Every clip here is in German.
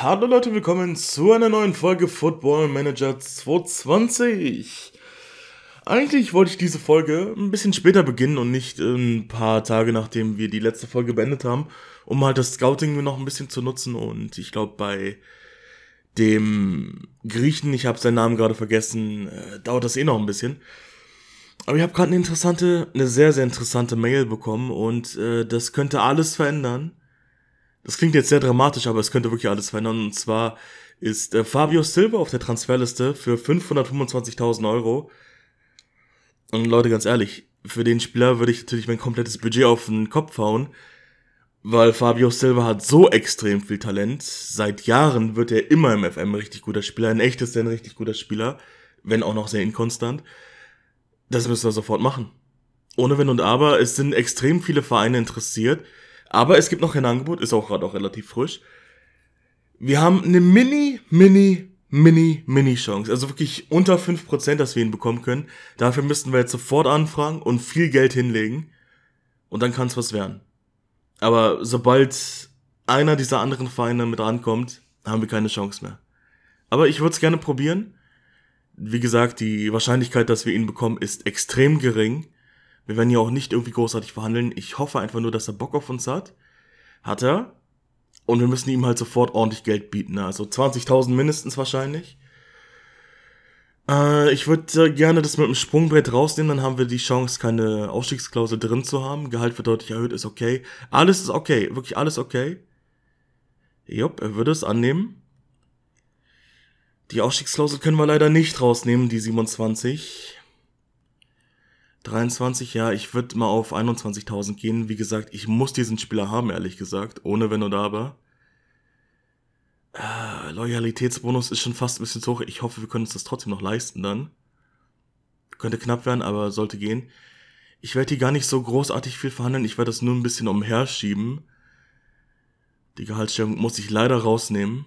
Hallo Leute, willkommen zu einer neuen Folge Football Manager 220. Eigentlich wollte ich diese Folge ein bisschen später beginnen und nicht ähm, ein paar Tage nachdem wir die letzte Folge beendet haben, um halt das Scouting noch ein bisschen zu nutzen und ich glaube bei dem Griechen, ich habe seinen Namen gerade vergessen, äh, dauert das eh noch ein bisschen. Aber ich habe gerade eine interessante, eine sehr, sehr interessante Mail bekommen und äh, das könnte alles verändern. Das klingt jetzt sehr dramatisch, aber es könnte wirklich alles verändern. Und zwar ist äh, Fabio Silva auf der Transferliste für 525.000 Euro. Und Leute, ganz ehrlich, für den Spieler würde ich natürlich mein komplettes Budget auf den Kopf hauen, weil Fabio Silva hat so extrem viel Talent. Seit Jahren wird er immer im FM ein richtig guter Spieler. Ein echtes, ist ein richtig guter Spieler, wenn auch noch sehr inkonstant. Das müssen wir sofort machen. Ohne Wenn und Aber, es sind extrem viele Vereine interessiert. Aber es gibt noch ein Angebot, ist auch gerade auch relativ frisch. Wir haben eine mini, mini, mini, mini Chance. Also wirklich unter 5%, dass wir ihn bekommen können. Dafür müssten wir jetzt sofort anfragen und viel Geld hinlegen. Und dann kann es was werden. Aber sobald einer dieser anderen Vereine mit rankommt, haben wir keine Chance mehr. Aber ich würde es gerne probieren. Wie gesagt, die Wahrscheinlichkeit, dass wir ihn bekommen, ist extrem gering. Wir werden hier auch nicht irgendwie großartig verhandeln. Ich hoffe einfach nur, dass er Bock auf uns hat. Hat er. Und wir müssen ihm halt sofort ordentlich Geld bieten. Ne? Also 20.000 mindestens wahrscheinlich. Äh, ich würde äh, gerne das mit dem Sprungbrett rausnehmen. Dann haben wir die Chance, keine Ausstiegsklausel drin zu haben. Gehalt wird deutlich erhöht, ist okay. Alles ist okay. Wirklich alles okay. Jupp, er würde es annehmen. Die Ausstiegsklausel können wir leider nicht rausnehmen, die 27. 23, ja, ich würde mal auf 21.000 gehen. Wie gesagt, ich muss diesen Spieler haben, ehrlich gesagt. Ohne Wenn oder Aber. Äh, Loyalitätsbonus ist schon fast ein bisschen zu hoch. Ich hoffe, wir können uns das trotzdem noch leisten dann. Könnte knapp werden, aber sollte gehen. Ich werde hier gar nicht so großartig viel verhandeln. Ich werde das nur ein bisschen umherschieben. Die Gehaltsstellung muss ich leider rausnehmen.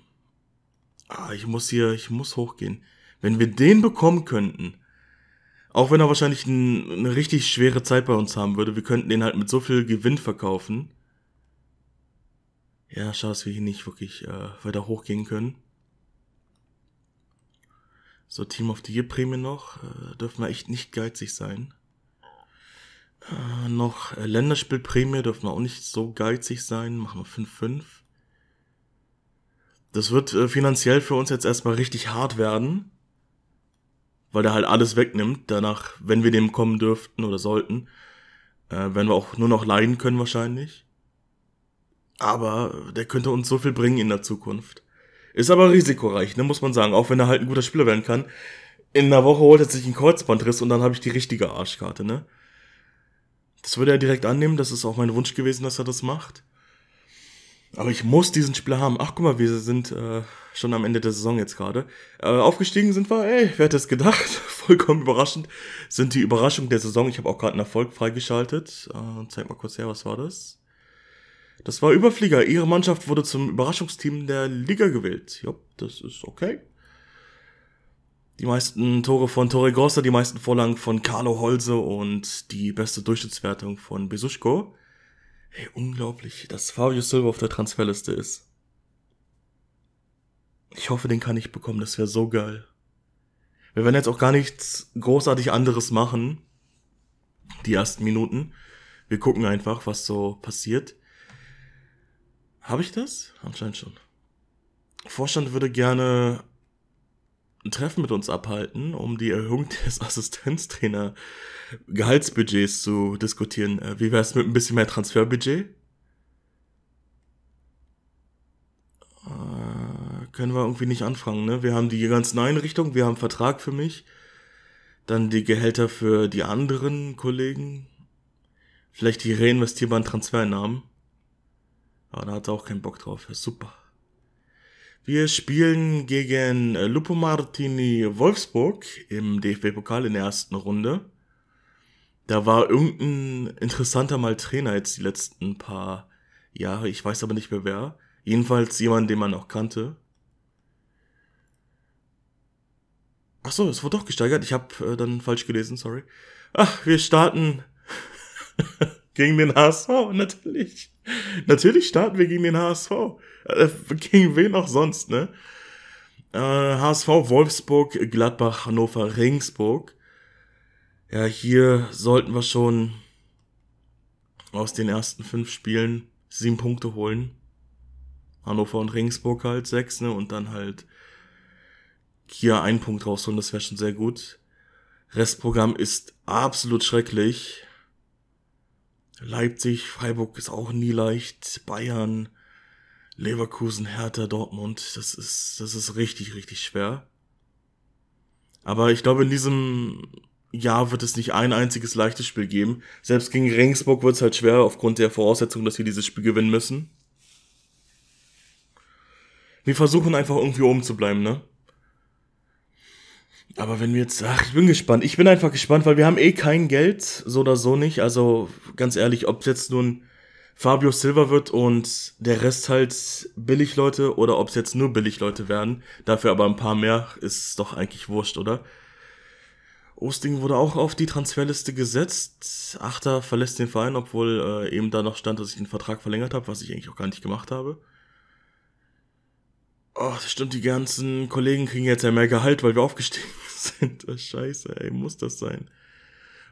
Ah, ich muss hier, ich muss hochgehen. Wenn wir den bekommen könnten, auch wenn er wahrscheinlich ein, eine richtig schwere Zeit bei uns haben würde, wir könnten den halt mit so viel Gewinn verkaufen. Ja, schade, dass wir hier nicht wirklich äh, weiter hochgehen können. So, Team of the Year Prämie noch. Äh, dürfen wir echt nicht geizig sein. Äh, noch äh, Länderspielprämie dürfen wir auch nicht so geizig sein. Machen wir 5-5. Das wird äh, finanziell für uns jetzt erstmal richtig hart werden weil der halt alles wegnimmt, danach, wenn wir dem kommen dürften oder sollten, äh, werden wir auch nur noch leiden können wahrscheinlich. Aber der könnte uns so viel bringen in der Zukunft. Ist aber risikoreich, ne, muss man sagen, auch wenn er halt ein guter Spieler werden kann. In einer Woche holt er sich einen Kreuzbandriss und dann habe ich die richtige Arschkarte, ne? Das würde er direkt annehmen, das ist auch mein Wunsch gewesen, dass er das macht. Aber ich muss diesen Spieler haben. Ach, guck mal, wir sind äh, schon am Ende der Saison jetzt gerade. Äh, aufgestiegen sind wir, ey, wer hätte es gedacht? Vollkommen überraschend. Sind die Überraschung der Saison. Ich habe auch gerade einen Erfolg freigeschaltet. Äh, zeig mal kurz her, was war das? Das war Überflieger. Ihre Mannschaft wurde zum Überraschungsteam der Liga gewählt. Ja, das ist okay. Die meisten Tore von Tore Grossa, die meisten Vorlagen von Carlo Holse und die beste Durchschnittswertung von Besuschko. Hey, unglaublich, dass Fabio Silva auf der Transferliste ist. Ich hoffe, den kann ich bekommen. Das wäre so geil. Wir werden jetzt auch gar nichts großartig anderes machen. Die ersten Minuten. Wir gucken einfach, was so passiert. Habe ich das? Anscheinend schon. Vorstand würde gerne ein Treffen mit uns abhalten, um die Erhöhung des Assistenztrainer Gehaltsbudgets zu diskutieren. Äh, wie wäre es mit ein bisschen mehr Transferbudget? können wir irgendwie nicht anfangen. Ne? Wir haben die ganzen Einrichtungen, wir haben Vertrag für mich, dann die Gehälter für die anderen Kollegen, vielleicht die reinvestierbaren Transfereinnahmen. Aber da hat er auch keinen Bock drauf. Ja, super. Wir spielen gegen Lupo Martini Wolfsburg im DFB-Pokal in der ersten Runde. Da war irgendein interessanter mal Trainer jetzt die letzten paar Jahre. Ich weiß aber nicht mehr wer. Jedenfalls jemand, den man auch kannte. Ach so, es wurde doch gesteigert. Ich habe äh, dann falsch gelesen, sorry. Ach, wir starten gegen den HSV, natürlich. Natürlich starten wir gegen den HSV. Äh, gegen wen auch sonst, ne? Äh, HSV Wolfsburg, Gladbach, Hannover, Regensburg. Ja, hier sollten wir schon aus den ersten fünf Spielen sieben Punkte holen. Hannover und Regensburg halt sechs, ne? Und dann halt hier einen Punkt rausholen, das wäre schon sehr gut. Restprogramm ist absolut schrecklich. Leipzig, Freiburg ist auch nie leicht. Bayern, Leverkusen, Hertha, Dortmund, das ist, das ist richtig, richtig schwer. Aber ich glaube, in diesem Jahr wird es nicht ein einziges leichtes Spiel geben. Selbst gegen Ringsburg wird es halt schwer, aufgrund der Voraussetzung, dass wir dieses Spiel gewinnen müssen. Wir versuchen einfach irgendwie oben zu bleiben, ne? Aber wenn wir jetzt, ach, ich bin gespannt. Ich bin einfach gespannt, weil wir haben eh kein Geld, so oder so nicht. Also ganz ehrlich, ob es jetzt nun Fabio Silva wird und der Rest halt Billigleute oder ob es jetzt nur Billigleute werden, dafür aber ein paar mehr, ist doch eigentlich wurscht, oder? Osting wurde auch auf die Transferliste gesetzt. Achter verlässt den Verein, obwohl äh, eben da noch stand, dass ich den Vertrag verlängert habe, was ich eigentlich auch gar nicht gemacht habe. Oh, das stimmt, die ganzen Kollegen kriegen jetzt ja mehr Gehalt, weil wir aufgestiegen sind. Oh, scheiße, ey, muss das sein.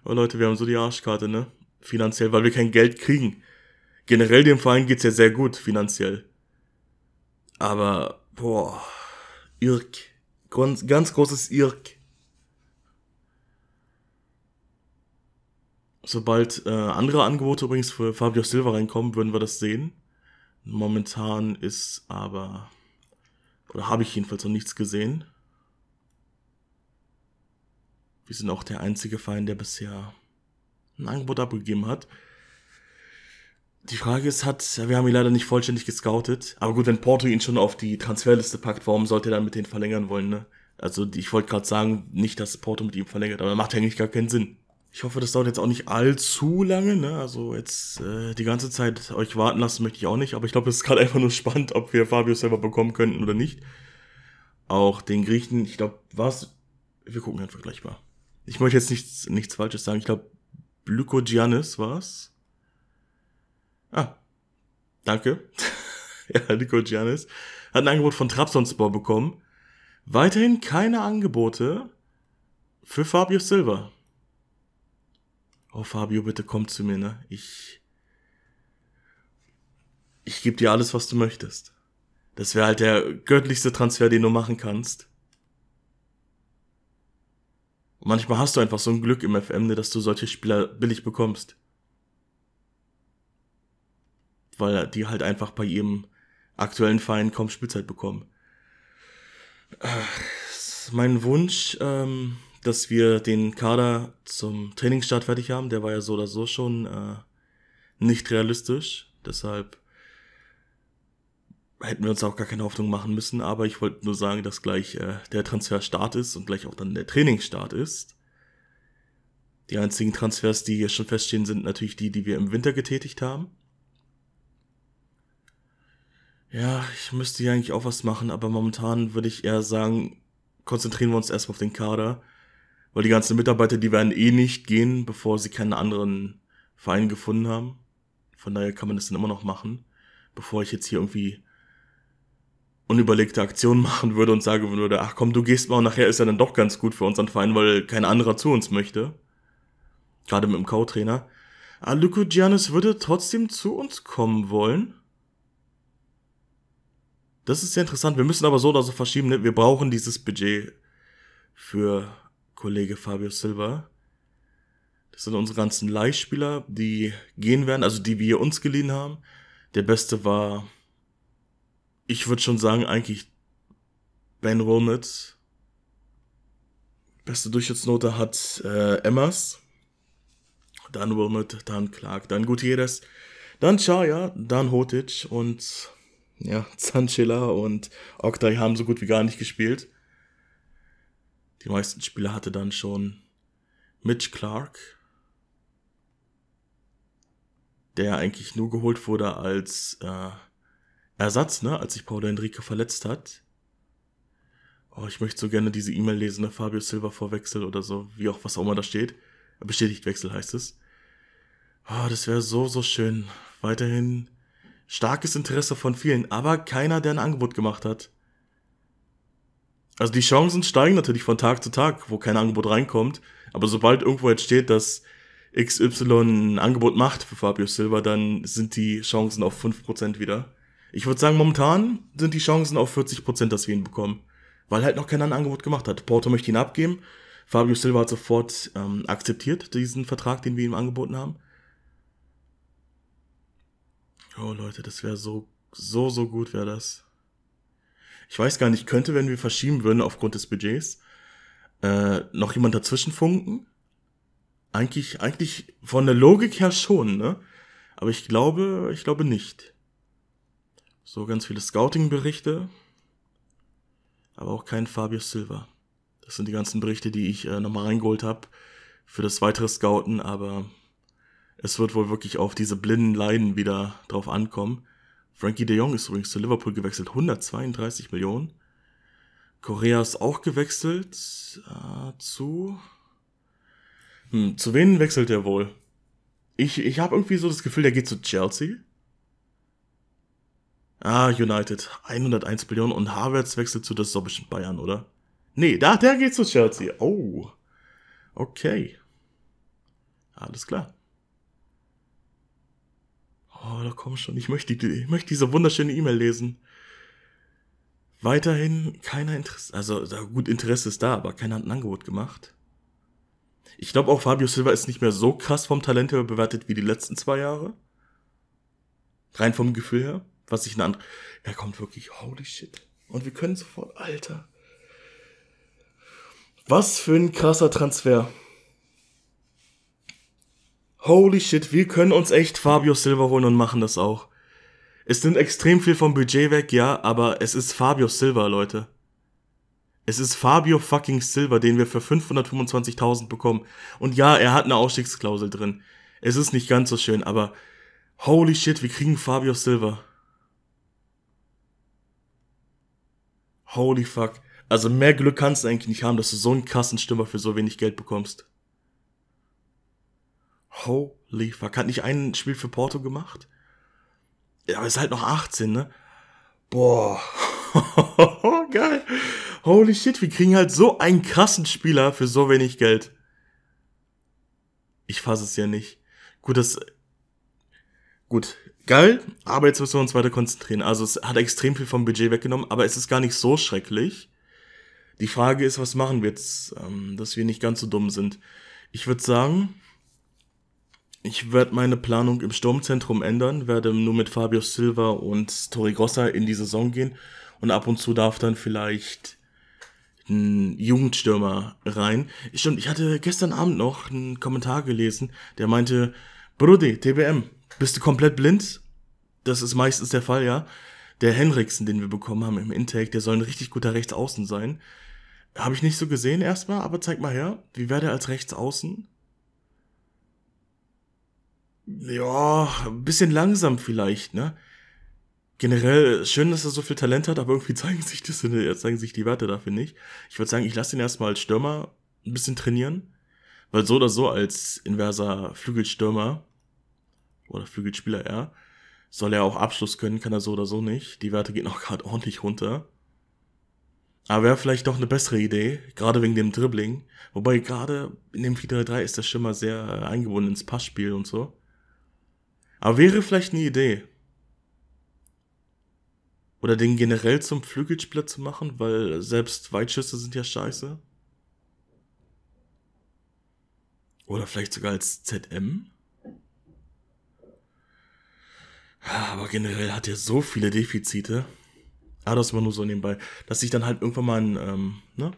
Oh Leute, wir haben so die Arschkarte, ne? Finanziell, weil wir kein Geld kriegen. Generell dem Verein geht's ja sehr gut, finanziell. Aber, boah, Irk. Ganz, ganz großes Irk. Sobald äh, andere Angebote übrigens für Fabio Silva reinkommen, würden wir das sehen. Momentan ist aber oder habe ich jedenfalls noch nichts gesehen. Wir sind auch der einzige Feind, der bisher ein Angebot abgegeben hat. Die Frage ist, hat, wir haben ihn leider nicht vollständig gescoutet. Aber gut, wenn Porto ihn schon auf die Transferliste packt, warum sollte er dann mit denen verlängern wollen, ne? Also, ich wollte gerade sagen, nicht, dass Porto mit ihm verlängert, aber das macht eigentlich gar keinen Sinn. Ich hoffe, das dauert jetzt auch nicht allzu lange. Ne? Also jetzt äh, die ganze Zeit euch warten lassen möchte ich auch nicht. Aber ich glaube, es ist gerade einfach nur spannend, ob wir Fabio selber bekommen könnten oder nicht. Auch den Griechen, ich glaube, was? Wir gucken einfach gleich mal. Ich möchte jetzt nichts, nichts Falsches sagen. Ich glaube, Lykogiannis war's. Ah, danke. ja, Giannis hat ein Angebot von Trabzonspor bekommen. Weiterhin keine Angebote für Fabio Silva. Oh, Fabio, bitte komm zu mir, ne? Ich. Ich gebe dir alles, was du möchtest. Das wäre halt der göttlichste Transfer, den du machen kannst. Und manchmal hast du einfach so ein Glück im FM, ne, dass du solche Spieler billig bekommst. Weil die halt einfach bei ihrem aktuellen Verein kaum Spielzeit bekommen. Äh, mein Wunsch, ähm, dass wir den Kader zum Trainingsstart fertig haben. Der war ja so oder so schon äh, nicht realistisch. Deshalb hätten wir uns auch gar keine Hoffnung machen müssen. Aber ich wollte nur sagen, dass gleich äh, der Transferstart ist und gleich auch dann der Trainingsstart ist. Die einzigen Transfers, die hier schon feststehen, sind natürlich die, die wir im Winter getätigt haben. Ja, ich müsste hier eigentlich auch was machen, aber momentan würde ich eher sagen, konzentrieren wir uns erstmal auf den Kader weil die ganzen Mitarbeiter, die werden eh nicht gehen, bevor sie keinen anderen Verein gefunden haben. Von daher kann man das dann immer noch machen, bevor ich jetzt hier irgendwie unüberlegte Aktionen machen würde und sagen würde, ach komm, du gehst mal und nachher ist er dann doch ganz gut für unseren Verein, weil kein anderer zu uns möchte. Gerade mit dem Co-Trainer. Ah, Luko Giannis würde trotzdem zu uns kommen wollen. Das ist sehr interessant. Wir müssen aber so oder so verschieben. Ne? Wir brauchen dieses Budget für Kollege Fabio Silva. Das sind unsere ganzen Leihspieler, die gehen werden, also die wir uns geliehen haben. Der beste war, ich würde schon sagen, eigentlich Ben Wilmot. Beste Durchschnittsnote hat äh, Emmas, dann Wilmot, dann Clark, dann Gutierrez, dann Chaya, dann Hotic und ja, Zanchela und Oktay haben so gut wie gar nicht gespielt. Die meisten Spieler hatte dann schon Mitch Clark, der eigentlich nur geholt wurde als äh, Ersatz, ne, als sich Paulo Henrique verletzt hat. Oh, ich möchte so gerne diese E-Mail lesen, ne? Fabio Silva vor Wechsel oder so, wie auch was auch immer da steht. Bestätigt Wechsel heißt es. Oh, das wäre so, so schön. Weiterhin starkes Interesse von vielen, aber keiner, der ein Angebot gemacht hat. Also die Chancen steigen natürlich von Tag zu Tag, wo kein Angebot reinkommt. Aber sobald irgendwo jetzt steht, dass XY ein Angebot macht für Fabio Silva, dann sind die Chancen auf 5% wieder. Ich würde sagen, momentan sind die Chancen auf 40%, dass wir ihn bekommen. Weil halt noch keiner ein Angebot gemacht hat. Porto möchte ihn abgeben. Fabio Silva hat sofort ähm, akzeptiert diesen Vertrag, den wir ihm angeboten haben. Oh Leute, das wäre so, so, so gut wäre das ich weiß gar nicht, könnte, wenn wir verschieben würden aufgrund des Budgets, äh, noch jemand dazwischen funken? Eigentlich, eigentlich von der Logik her schon, ne? Aber ich glaube, ich glaube nicht. So ganz viele Scouting-Berichte, aber auch kein Fabio Silva. Das sind die ganzen Berichte, die ich äh, nochmal reingeholt habe für das weitere Scouten, aber es wird wohl wirklich auf diese blinden Leiden wieder drauf ankommen. Frankie de Jong ist übrigens zu Liverpool gewechselt, 132 Millionen. Korea ist auch gewechselt äh, zu. Hm, zu wen wechselt er wohl? Ich, ich habe irgendwie so das Gefühl, der geht zu Chelsea. Ah, United, 101 Millionen und Harvards wechselt zu das sorbischen Bayern, oder? Nee, da, der geht zu Chelsea. Oh. Okay. Alles klar. Oh, da komm schon, ich möchte, die, ich möchte diese wunderschöne E-Mail lesen. Weiterhin keiner Interesse, also gut, Interesse ist da, aber keiner hat ein Angebot gemacht. Ich glaube auch Fabio Silva ist nicht mehr so krass vom Talent her bewertet wie die letzten zwei Jahre. Rein vom Gefühl her. Was ich eine andere. Er kommt wirklich, holy shit. Und wir können sofort, Alter. Was für ein krasser Transfer. Holy shit, wir können uns echt Fabio Silva holen und machen das auch. Es nimmt extrem viel vom Budget weg, ja, aber es ist Fabio Silva, Leute. Es ist Fabio fucking Silva, den wir für 525.000 bekommen. Und ja, er hat eine Ausstiegsklausel drin. Es ist nicht ganz so schön, aber holy shit, wir kriegen Fabio Silva. Holy fuck. Also mehr Glück kannst du eigentlich nicht haben, dass du so einen krassen Stürmer für so wenig Geld bekommst. Holy fuck. Hat nicht ein Spiel für Porto gemacht? Ja, aber ist halt noch 18, ne? Boah. Geil. Holy shit, wir kriegen halt so einen krassen Spieler für so wenig Geld. Ich fasse es ja nicht. Gut, das. Gut, geil, aber jetzt müssen wir uns weiter konzentrieren. Also, es hat extrem viel vom Budget weggenommen, aber es ist gar nicht so schrecklich. Die Frage ist, was machen wir jetzt, ähm, dass wir nicht ganz so dumm sind? Ich würde sagen, ich werde meine Planung im Sturmzentrum ändern, werde nur mit Fabio Silva und Tori Grossa in die Saison gehen und ab und zu darf dann vielleicht ein Jugendstürmer rein. Stimmt, ich hatte gestern Abend noch einen Kommentar gelesen, der meinte, Brudi, TBM, bist du komplett blind? Das ist meistens der Fall, ja. Der Henriksen, den wir bekommen haben im Intake, der soll ein richtig guter Rechtsaußen sein. Habe ich nicht so gesehen erstmal, aber zeig mal her, wie wäre der als Rechtsaußen? ja, ein bisschen langsam vielleicht, ne? Generell, schön, dass er so viel Talent hat, aber irgendwie zeigen sich, das, äh, zeigen sich die Werte dafür nicht. Ich würde sagen, ich lasse ihn erstmal als Stürmer ein bisschen trainieren. Weil so oder so als inverser Flügelstürmer oder Flügelspieler eher, soll er auch Abschluss können, kann er so oder so nicht. Die Werte gehen auch gerade ordentlich runter. Aber wäre vielleicht doch eine bessere Idee, gerade wegen dem Dribbling. Wobei gerade in dem 4-3-3 ist der Schimmer sehr äh, eingebunden ins Passspiel und so. Aber wäre vielleicht eine Idee. Oder den generell zum Flügelspieler zu machen, weil selbst Weitschüsse sind ja scheiße. Oder vielleicht sogar als ZM? Aber generell hat er so viele Defizite. Ah, das war nur so nebenbei. Dass ich dann halt irgendwann mal einen ähm, ne?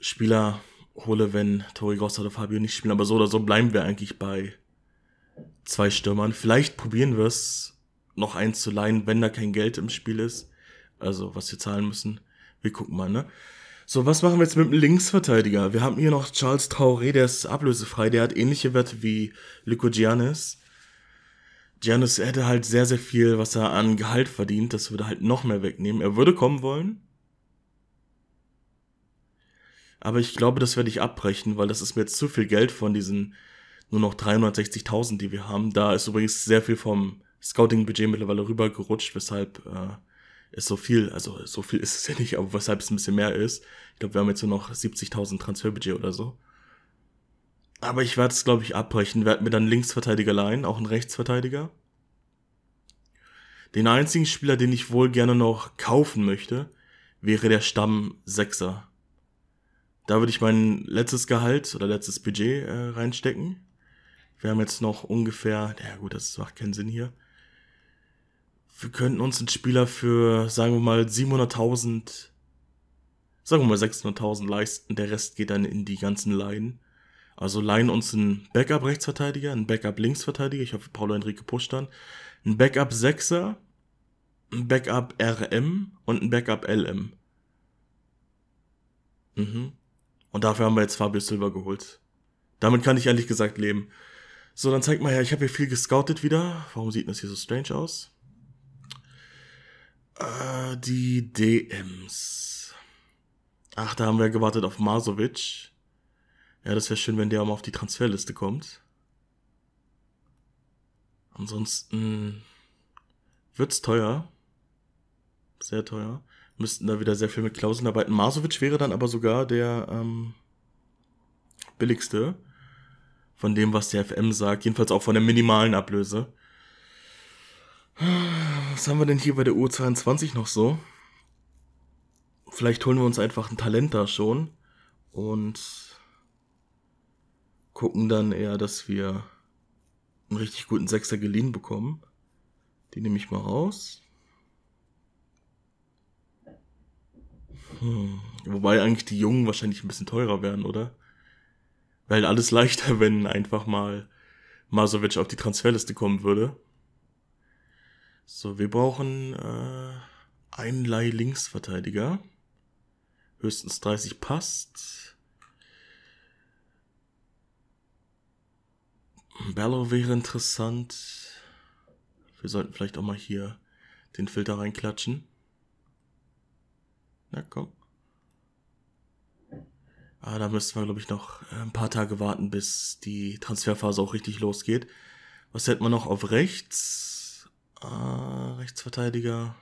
Spieler hole, wenn Tori Gross oder Fabio nicht spielen. Aber so oder so bleiben wir eigentlich bei zwei Stürmern. Vielleicht probieren wir es, noch eins zu leihen, wenn da kein Geld im Spiel ist. Also, was wir zahlen müssen. Wir gucken mal, ne? So, was machen wir jetzt mit dem Linksverteidiger? Wir haben hier noch Charles Traoré, der ist ablösefrei. Der hat ähnliche Werte wie Lyko Giannis. Giannis hätte halt sehr, sehr viel, was er an Gehalt verdient. Das würde halt noch mehr wegnehmen. Er würde kommen wollen. Aber ich glaube, das werde ich abbrechen, weil das ist mir jetzt zu viel Geld von diesen nur noch 360.000, die wir haben. Da ist übrigens sehr viel vom Scouting-Budget mittlerweile rübergerutscht, weshalb äh, es so viel, also so viel ist es ja nicht, aber weshalb es ein bisschen mehr ist. Ich glaube, wir haben jetzt nur noch 70.000 Transferbudget oder so. Aber ich werde es, glaube ich, abbrechen. Werde mir dann Linksverteidiger leihen, auch einen Rechtsverteidiger. Den einzigen Spieler, den ich wohl gerne noch kaufen möchte, wäre der Stamm-Sechser. Da würde ich mein letztes Gehalt oder letztes Budget äh, reinstecken. Wir haben jetzt noch ungefähr, ja gut, das macht keinen Sinn hier. Wir könnten uns einen Spieler für, sagen wir mal, 700.000, sagen wir mal 600.000 leisten. Der Rest geht dann in die ganzen Laien. Also leihen uns einen Backup-Rechtsverteidiger, einen Backup-Linksverteidiger, ich hoffe, Paulo Henrique pusht dann, einen Backup-Sechser, ein Backup RM und ein Backup LM. Mhm. Und dafür haben wir jetzt Fabio Silva geholt. Damit kann ich ehrlich gesagt leben. So, dann zeigt mal her, ich habe hier viel gescoutet wieder. Warum sieht das hier so strange aus? Äh, die DMs. Ach, da haben wir gewartet auf Masovic. Ja, das wäre schön, wenn der mal auf die Transferliste kommt. Ansonsten wird's teuer. Sehr teuer. Müssten da wieder sehr viel mit Klauseln arbeiten. Masovic wäre dann aber sogar der ähm, billigste von dem, was der FM sagt. Jedenfalls auch von der minimalen Ablöse. Was haben wir denn hier bei der U22 noch so? Vielleicht holen wir uns einfach ein Talent da schon und gucken dann eher, dass wir einen richtig guten Sechser geliehen bekommen. Die nehme ich mal raus. Hm. Wobei eigentlich die Jungen wahrscheinlich ein bisschen teurer werden, oder? Wäre halt alles leichter, wenn einfach mal Masovic auf die Transferliste kommen würde. So, wir brauchen äh, einen Leih-Linksverteidiger. Höchstens 30 passt. Bello wäre interessant. Wir sollten vielleicht auch mal hier den Filter reinklatschen. Na komm. Aber ah, da müssten wir, glaube ich, noch äh, ein paar Tage warten, bis die Transferphase auch richtig losgeht. Was hätten wir noch auf rechts? Äh, Rechtsverteidiger.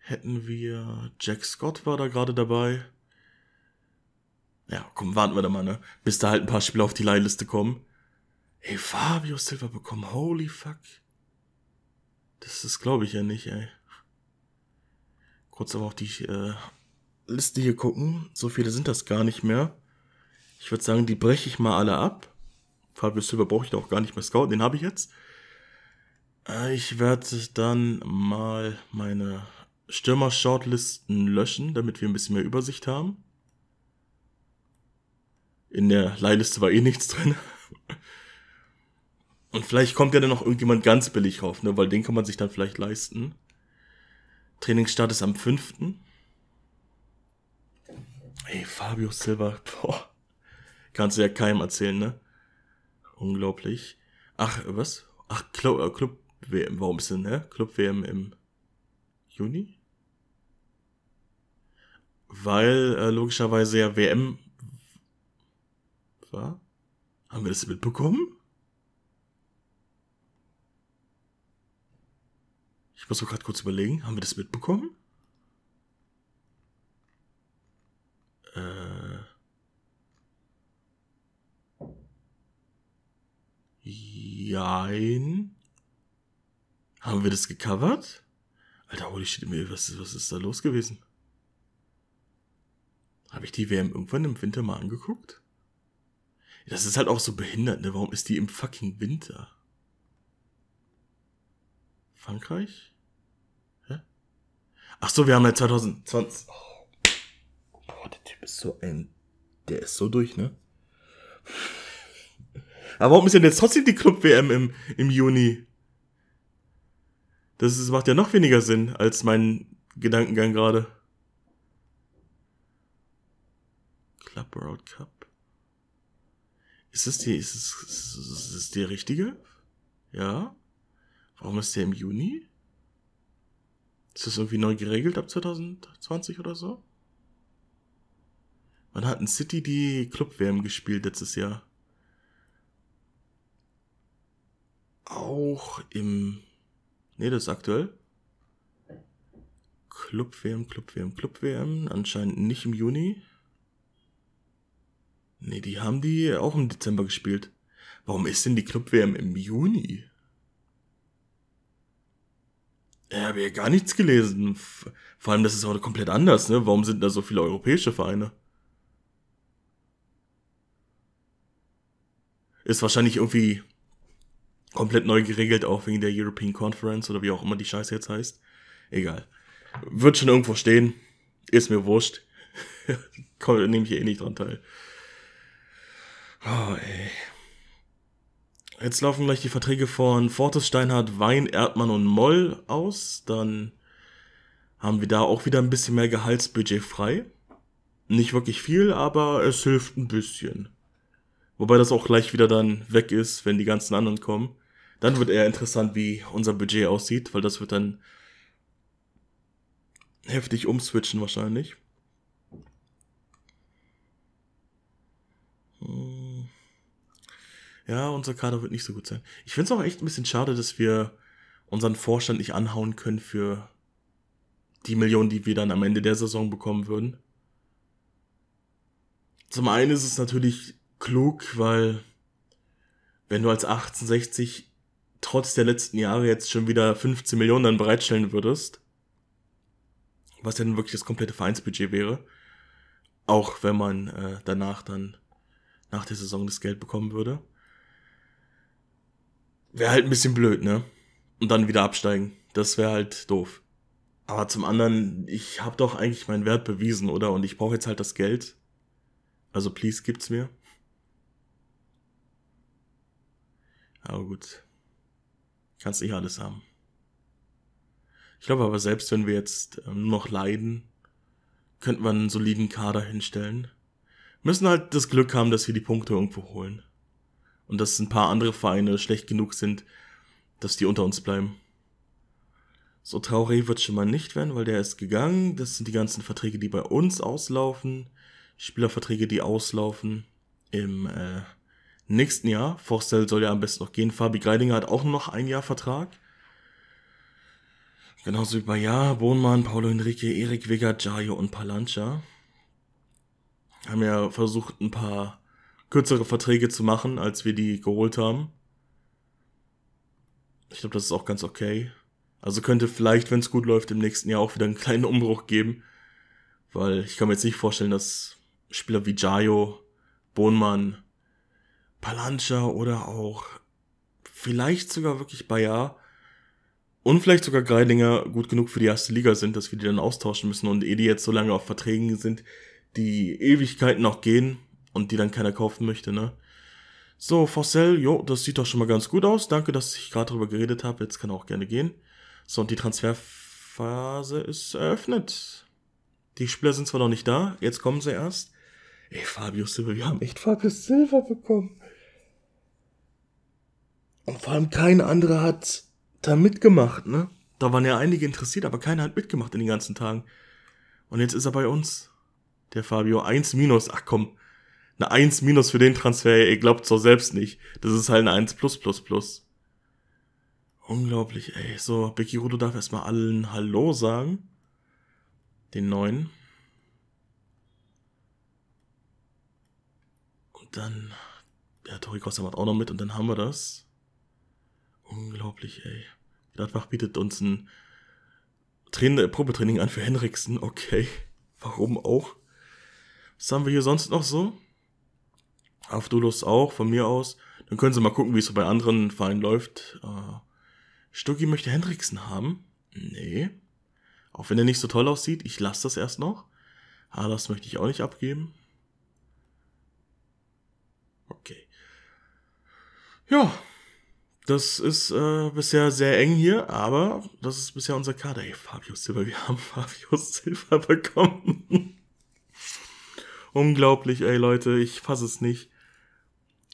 Hätten wir Jack Scott war da gerade dabei. Ja, komm, warten wir da mal, ne? Bis da halt ein paar Spieler auf die Leihliste kommen. Ey, Fabio Silva bekommen, holy fuck. Das ist, glaube ich, ja nicht, ey. Kurz aber auch die äh, Liste hier gucken. So viele sind das gar nicht mehr. Ich würde sagen, die breche ich mal alle ab. Fabio Silber brauche ich da auch gar nicht mehr scouten, den habe ich jetzt. Äh, ich werde dann mal meine Stürmer-Shortlisten löschen, damit wir ein bisschen mehr Übersicht haben. In der Leihliste war eh nichts drin. Und vielleicht kommt ja dann noch irgendjemand ganz billig rauf, ne? weil den kann man sich dann vielleicht leisten. Trainingsstart ist am 5. Ey, Fabio Silva, boah. Kannst du ja keinem erzählen, ne? Unglaublich. Ach, was? Ach, äh, Club, Club WM, warum ist denn, ne? Club WM im Juni? Weil äh, logischerweise ja WM war. Haben wir das mitbekommen? Ich muss doch gerade kurz überlegen, haben wir das mitbekommen? Äh. Jein. Haben wir das gecovert? Alter, holy shit, was ist, was ist da los gewesen? Habe ich die WM irgendwann im Winter mal angeguckt? Das ist halt auch so behindert, ne? Warum ist die im fucking Winter? Frankreich? Hä? Ach so, wir haben ja 2020. Oh bist so ein. Der ist so durch, ne? Aber warum ist denn jetzt trotzdem die Club-WM im, im Juni? Das ist, macht ja noch weniger Sinn als mein Gedankengang gerade. Club World Cup. Ist das die, ist das, ist das die richtige? Ja? Warum ist der im Juni? Ist das irgendwie neu geregelt ab 2020 oder so? Wann hatten City die club gespielt letztes Jahr? Auch im. Ne, das ist aktuell. Club-WM, Club-WM, Club-WM. Anscheinend nicht im Juni. Ne, die haben die auch im Dezember gespielt. Warum ist denn die Club-WM im Juni? Ich habe ja gar nichts gelesen. Vor allem, das ist heute komplett anders, ne? Warum sind da so viele europäische Vereine? ist wahrscheinlich irgendwie komplett neu geregelt, auch wegen der European Conference oder wie auch immer die Scheiße jetzt heißt. Egal. Wird schon irgendwo stehen. Ist mir wurscht. Nehme ich eh nicht dran teil. Oh, ey. Jetzt laufen gleich die Verträge von Fortes, Steinhardt, Wein, Erdmann und Moll aus. Dann haben wir da auch wieder ein bisschen mehr Gehaltsbudget frei. Nicht wirklich viel, aber es hilft ein bisschen. Wobei das auch gleich wieder dann weg ist, wenn die ganzen anderen kommen. Dann wird eher interessant, wie unser Budget aussieht, weil das wird dann heftig umswitchen wahrscheinlich. Hm. Ja, unser Kader wird nicht so gut sein. Ich finde es auch echt ein bisschen schade, dass wir unseren Vorstand nicht anhauen können für die Millionen, die wir dann am Ende der Saison bekommen würden. Zum einen ist es natürlich klug, weil wenn du als 1860 trotz der letzten Jahre jetzt schon wieder 15 Millionen dann bereitstellen würdest, was ja nun wirklich das komplette Vereinsbudget wäre, auch wenn man äh, danach dann nach der Saison das Geld bekommen würde, wäre halt ein bisschen blöd, ne? Und dann wieder absteigen. Das wäre halt doof. Aber zum anderen, ich habe doch eigentlich meinen Wert bewiesen, oder? Und ich brauche jetzt halt das Geld. Also please, gibt's mir. Aber gut. Kannst nicht alles haben. Ich glaube aber, selbst wenn wir jetzt nur ähm, noch leiden, könnten wir einen soliden Kader hinstellen. Müssen halt das Glück haben, dass wir die Punkte irgendwo holen. Und dass ein paar andere Vereine schlecht genug sind, dass die unter uns bleiben. So traurig wird schon mal nicht werden, weil der ist gegangen. Das sind die ganzen Verträge, die bei uns auslaufen. Spielerverträge, die auslaufen. Im äh, nächsten Jahr. Forstel soll ja am besten noch gehen. Fabi Greidinger hat auch noch ein Jahr Vertrag. Genauso wie Bayer, Bohnmann, Paulo Henrique, Erik Wigger, Jayo und Palancha. Haben ja versucht, ein paar kürzere Verträge zu machen, als wir die geholt haben. Ich glaube, das ist auch ganz okay. Also könnte vielleicht, wenn es gut läuft, im nächsten Jahr auch wieder einen kleinen Umbruch geben. Weil ich kann mir jetzt nicht vorstellen, dass Spieler wie Jayo, Bohnmann, Palancha oder auch vielleicht sogar wirklich Bayer und vielleicht sogar Greidinger gut genug für die erste Liga sind, dass wir die dann austauschen müssen und eh die jetzt so lange auf Verträgen sind, die Ewigkeiten noch gehen und die dann keiner kaufen möchte, ne? So, Fossell, jo, das sieht doch schon mal ganz gut aus. Danke, dass ich gerade darüber geredet habe. Jetzt kann er auch gerne gehen. So, und die Transferphase ist eröffnet. Die Spieler sind zwar noch nicht da, jetzt kommen sie erst. Ey, Fabio Silva, wir haben echt Fabio Silva bekommen. Und vor allem kein anderer hat da mitgemacht, ne? Da waren ja einige interessiert, aber keiner hat mitgemacht in den ganzen Tagen. Und jetzt ist er bei uns. Der Fabio. Eins minus. Ach komm. Eine Eins minus für den Transfer. Ihr glaubt doch selbst nicht. Das ist halt eine Eins plus plus plus. Unglaublich, ey. So, Becky Rudo darf erstmal allen Hallo sagen. Den neuen. Und dann. Ja, Tori Costa macht auch noch mit und dann haben wir das. Unglaublich, ey. Gladbach bietet uns ein Trainer, Probetraining an für Henriksen. Okay, warum auch? Was haben wir hier sonst noch so? Avdulos auch, von mir aus. Dann können sie mal gucken, wie es so bei anderen Fallen läuft. Äh, Stucki möchte Henriksen haben. Nee. Auch wenn er nicht so toll aussieht, ich lasse das erst noch. Alas möchte ich auch nicht abgeben. Okay. Ja, das ist äh, bisher sehr eng hier, aber das ist bisher unser Kader. Ey, Fabio Silva, wir haben Fabio Silva bekommen. Unglaublich, ey Leute, ich fasse es nicht.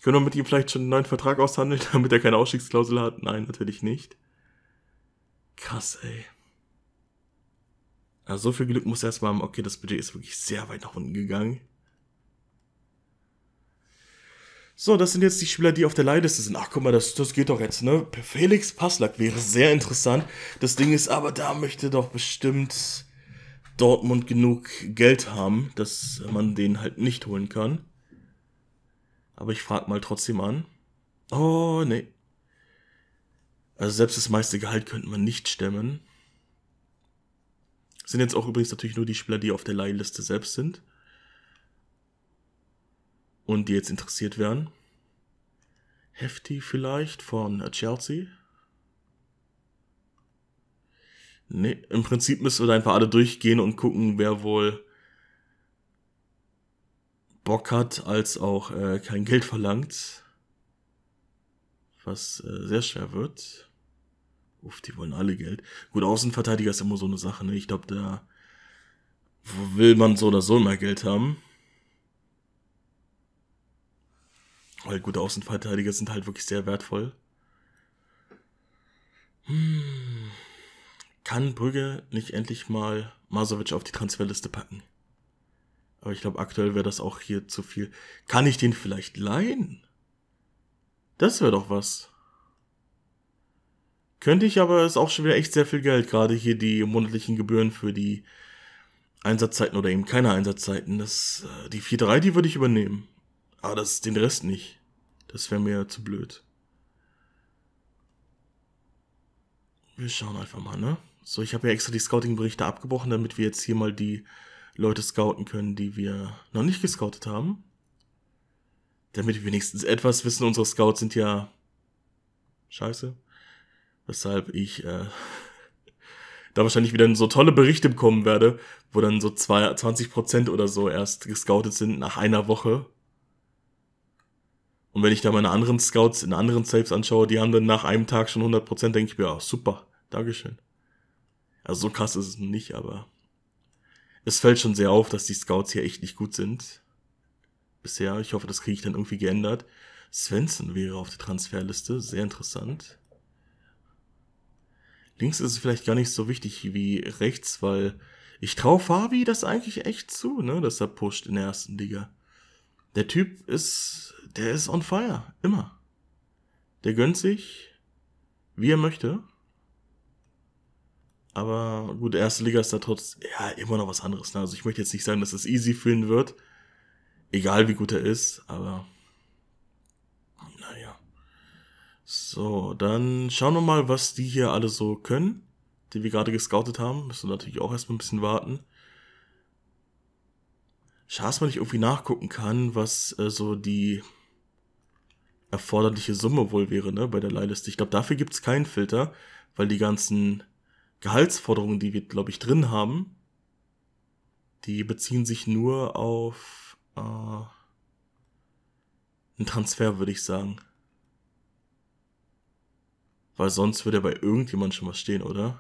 Können wir mit ihm vielleicht schon einen neuen Vertrag aushandeln, damit er keine Ausstiegsklausel hat? Nein, natürlich nicht. Krass, ey. Also so viel Glück muss erstmal haben. Okay, das Budget ist wirklich sehr weit nach unten gegangen. So, das sind jetzt die Spieler, die auf der Leihliste sind. Ach, guck mal, das, das geht doch jetzt, ne? Felix Passlack wäre sehr interessant. Das Ding ist aber, da möchte doch bestimmt Dortmund genug Geld haben, dass man den halt nicht holen kann. Aber ich frage mal trotzdem an. Oh, nee. Also selbst das meiste Gehalt könnte man nicht stemmen. Sind jetzt auch übrigens natürlich nur die Spieler, die auf der Leihliste selbst sind und die jetzt interessiert wären. Hefty vielleicht von äh, Chelsea. Nee, im Prinzip müssen wir da einfach alle durchgehen und gucken, wer wohl Bock hat, als auch äh, kein Geld verlangt. Was äh, sehr schwer wird. Uff, die wollen alle Geld. Gut, Außenverteidiger ist immer so eine Sache. Ne? Ich glaube, da will man so oder so mehr Geld haben. Weil gute Außenverteidiger sind halt wirklich sehr wertvoll. Hm. Kann Brügge nicht endlich mal Masovic auf die Transferliste packen? Aber ich glaube, aktuell wäre das auch hier zu viel. Kann ich den vielleicht leihen? Das wäre doch was. Könnte ich, aber ist auch schon wieder echt sehr viel Geld. Gerade hier die monatlichen Gebühren für die Einsatzzeiten oder eben keine Einsatzzeiten. Das, äh, die 4-3, die würde ich übernehmen. Aber das, den Rest nicht. Das wäre mir zu blöd. Wir schauen einfach mal, ne? So, ich habe ja extra die Scouting-Berichte abgebrochen, damit wir jetzt hier mal die Leute scouten können, die wir noch nicht gescoutet haben. Damit wir wenigstens etwas wissen. Unsere Scouts sind ja scheiße. Weshalb ich äh, da wahrscheinlich wieder so tolle Berichte bekommen werde, wo dann so zwei, 20% oder so erst gescoutet sind nach einer Woche. Und wenn ich da meine anderen Scouts in anderen Saves anschaue, die haben dann nach einem Tag schon 100%, denke ich mir, ja, ah, super, Dankeschön. Also so krass ist es nicht, aber es fällt schon sehr auf, dass die Scouts hier echt nicht gut sind. Bisher, ich hoffe, das kriege ich dann irgendwie geändert. Svensson wäre auf der Transferliste, sehr interessant. Links ist es vielleicht gar nicht so wichtig wie rechts, weil ich traue Fabi das eigentlich echt zu, ne, dass er pusht in der ersten Liga. Der Typ ist, der ist on fire, immer. Der gönnt sich, wie er möchte. Aber gut, erste Liga ist da trotz, ja, immer noch was anderes. Ne? Also ich möchte jetzt nicht sagen, dass es easy für ihn wird. Egal wie gut er ist, aber naja. So, dann schauen wir mal, was die hier alle so können, die wir gerade gescoutet haben. Müssen natürlich auch erstmal ein bisschen warten. Schaß dass man nicht irgendwie nachgucken kann, was äh, so die erforderliche Summe wohl wäre, ne, bei der Leihliste. Ich glaube, dafür gibt es keinen Filter, weil die ganzen Gehaltsforderungen, die wir, glaube ich, drin haben, die beziehen sich nur auf äh, einen Transfer, würde ich sagen. Weil sonst würde ja bei irgendjemand schon was stehen, oder?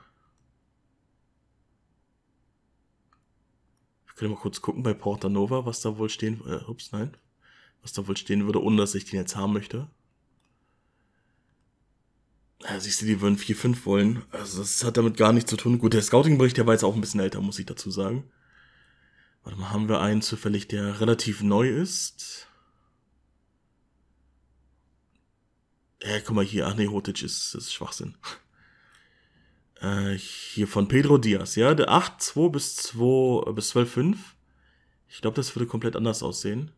Können wir mal kurz gucken bei Porta Nova, was da wohl stehen, äh, ups, nein, was da wohl stehen würde, ohne dass ich den jetzt haben möchte. Ja, siehst du, die würden 4-5 wollen. Also das hat damit gar nichts zu tun. Gut, der Scouting-Bericht, der war jetzt auch ein bisschen älter, muss ich dazu sagen. Warte mal, haben wir einen zufällig, der relativ neu ist? Ja, guck mal hier. Ach nee, Hotage ist, ist Schwachsinn äh, hier von Pedro Diaz, ja, der 8, 2 bis 2 äh, bis 12, 5. Ich glaube, das würde komplett anders aussehen.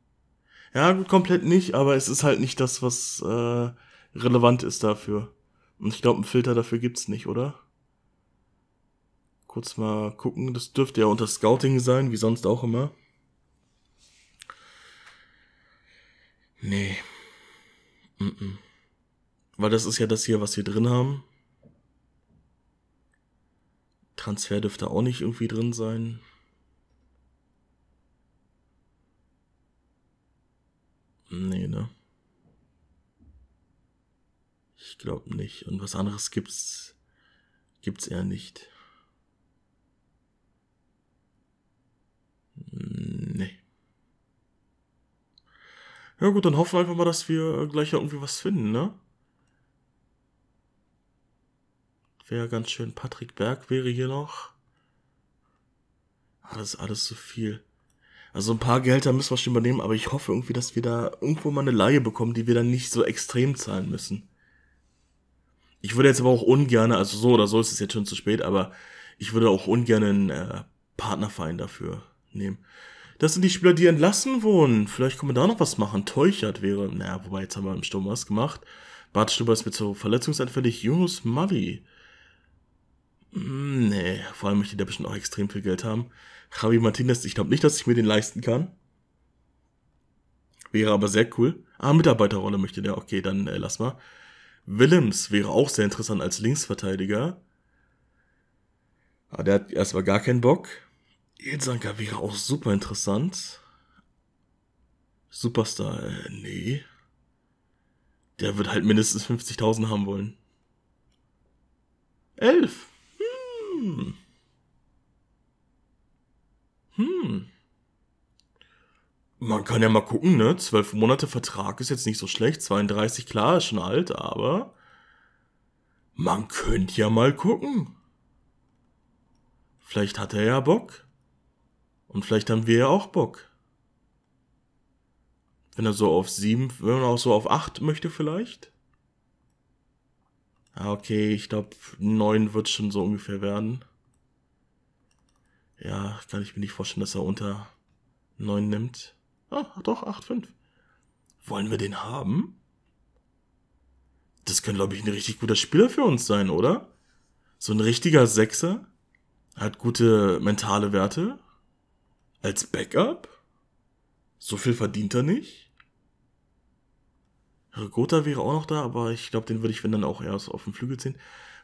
Ja, gut, komplett nicht, aber es ist halt nicht das, was äh, relevant ist dafür. Und ich glaube, einen Filter dafür gibt's nicht, oder? Kurz mal gucken, das dürfte ja unter Scouting sein, wie sonst auch immer. Nee. Mm -mm. Weil das ist ja das hier, was wir drin haben. Transfer dürfte auch nicht irgendwie drin sein. Nee, ne? Ich glaube nicht. Und was anderes gibt's gibt's eher nicht. Nee. Ja gut, dann hoffen wir einfach mal, dass wir gleich irgendwie was finden, ne? Wäre ganz schön. Patrick Berg wäre hier noch. Ah, das ist alles zu viel. Also ein paar Gehälter müssen wir schon übernehmen, aber ich hoffe irgendwie, dass wir da irgendwo mal eine Laie bekommen, die wir dann nicht so extrem zahlen müssen. Ich würde jetzt aber auch ungern, also so oder so ist es jetzt schon zu spät, aber ich würde auch ungern einen äh, Partnerverein dafür nehmen. Das sind die Spieler, die entlassen wurden. Vielleicht können wir da noch was machen. Teuchert wäre, naja, wobei jetzt haben wir im Sturm was gemacht. Bartstuber ist mir zu verletzungsanfällig. Jonas Mali Mm, nee, vor allem möchte der bestimmt auch extrem viel Geld haben. Javi Martinez, ich glaube nicht, dass ich mir den leisten kann. Wäre aber sehr cool. Ah, Mitarbeiterrolle möchte der. Okay, dann äh, lass mal. Willems wäre auch sehr interessant als Linksverteidiger. Aber ah, der hat erstmal gar keinen Bock. Ilzanka wäre auch super interessant. Superstar, äh, nee. Der wird halt mindestens 50.000 haben wollen. 11. Hm. hm. Man kann ja mal gucken, ne? Zwölf Monate Vertrag ist jetzt nicht so schlecht. 32, klar, ist schon alt, aber man könnte ja mal gucken. Vielleicht hat er ja Bock. Und vielleicht haben wir ja auch Bock. Wenn er so auf sieben, wenn er auch so auf acht möchte vielleicht. Ah, okay, ich glaube, 9 wird schon so ungefähr werden. Ja, kann ich mir nicht vorstellen, dass er unter 9 nimmt. Ah, doch, 8,5. Wollen wir den haben? Das könnte, glaube ich, ein richtig guter Spieler für uns sein, oder? So ein richtiger Sechser. Hat gute mentale Werte. Als Backup. So viel verdient er nicht. Gotha wäre auch noch da, aber ich glaube, den würde ich, wenn dann auch erst auf den Flügel ziehen.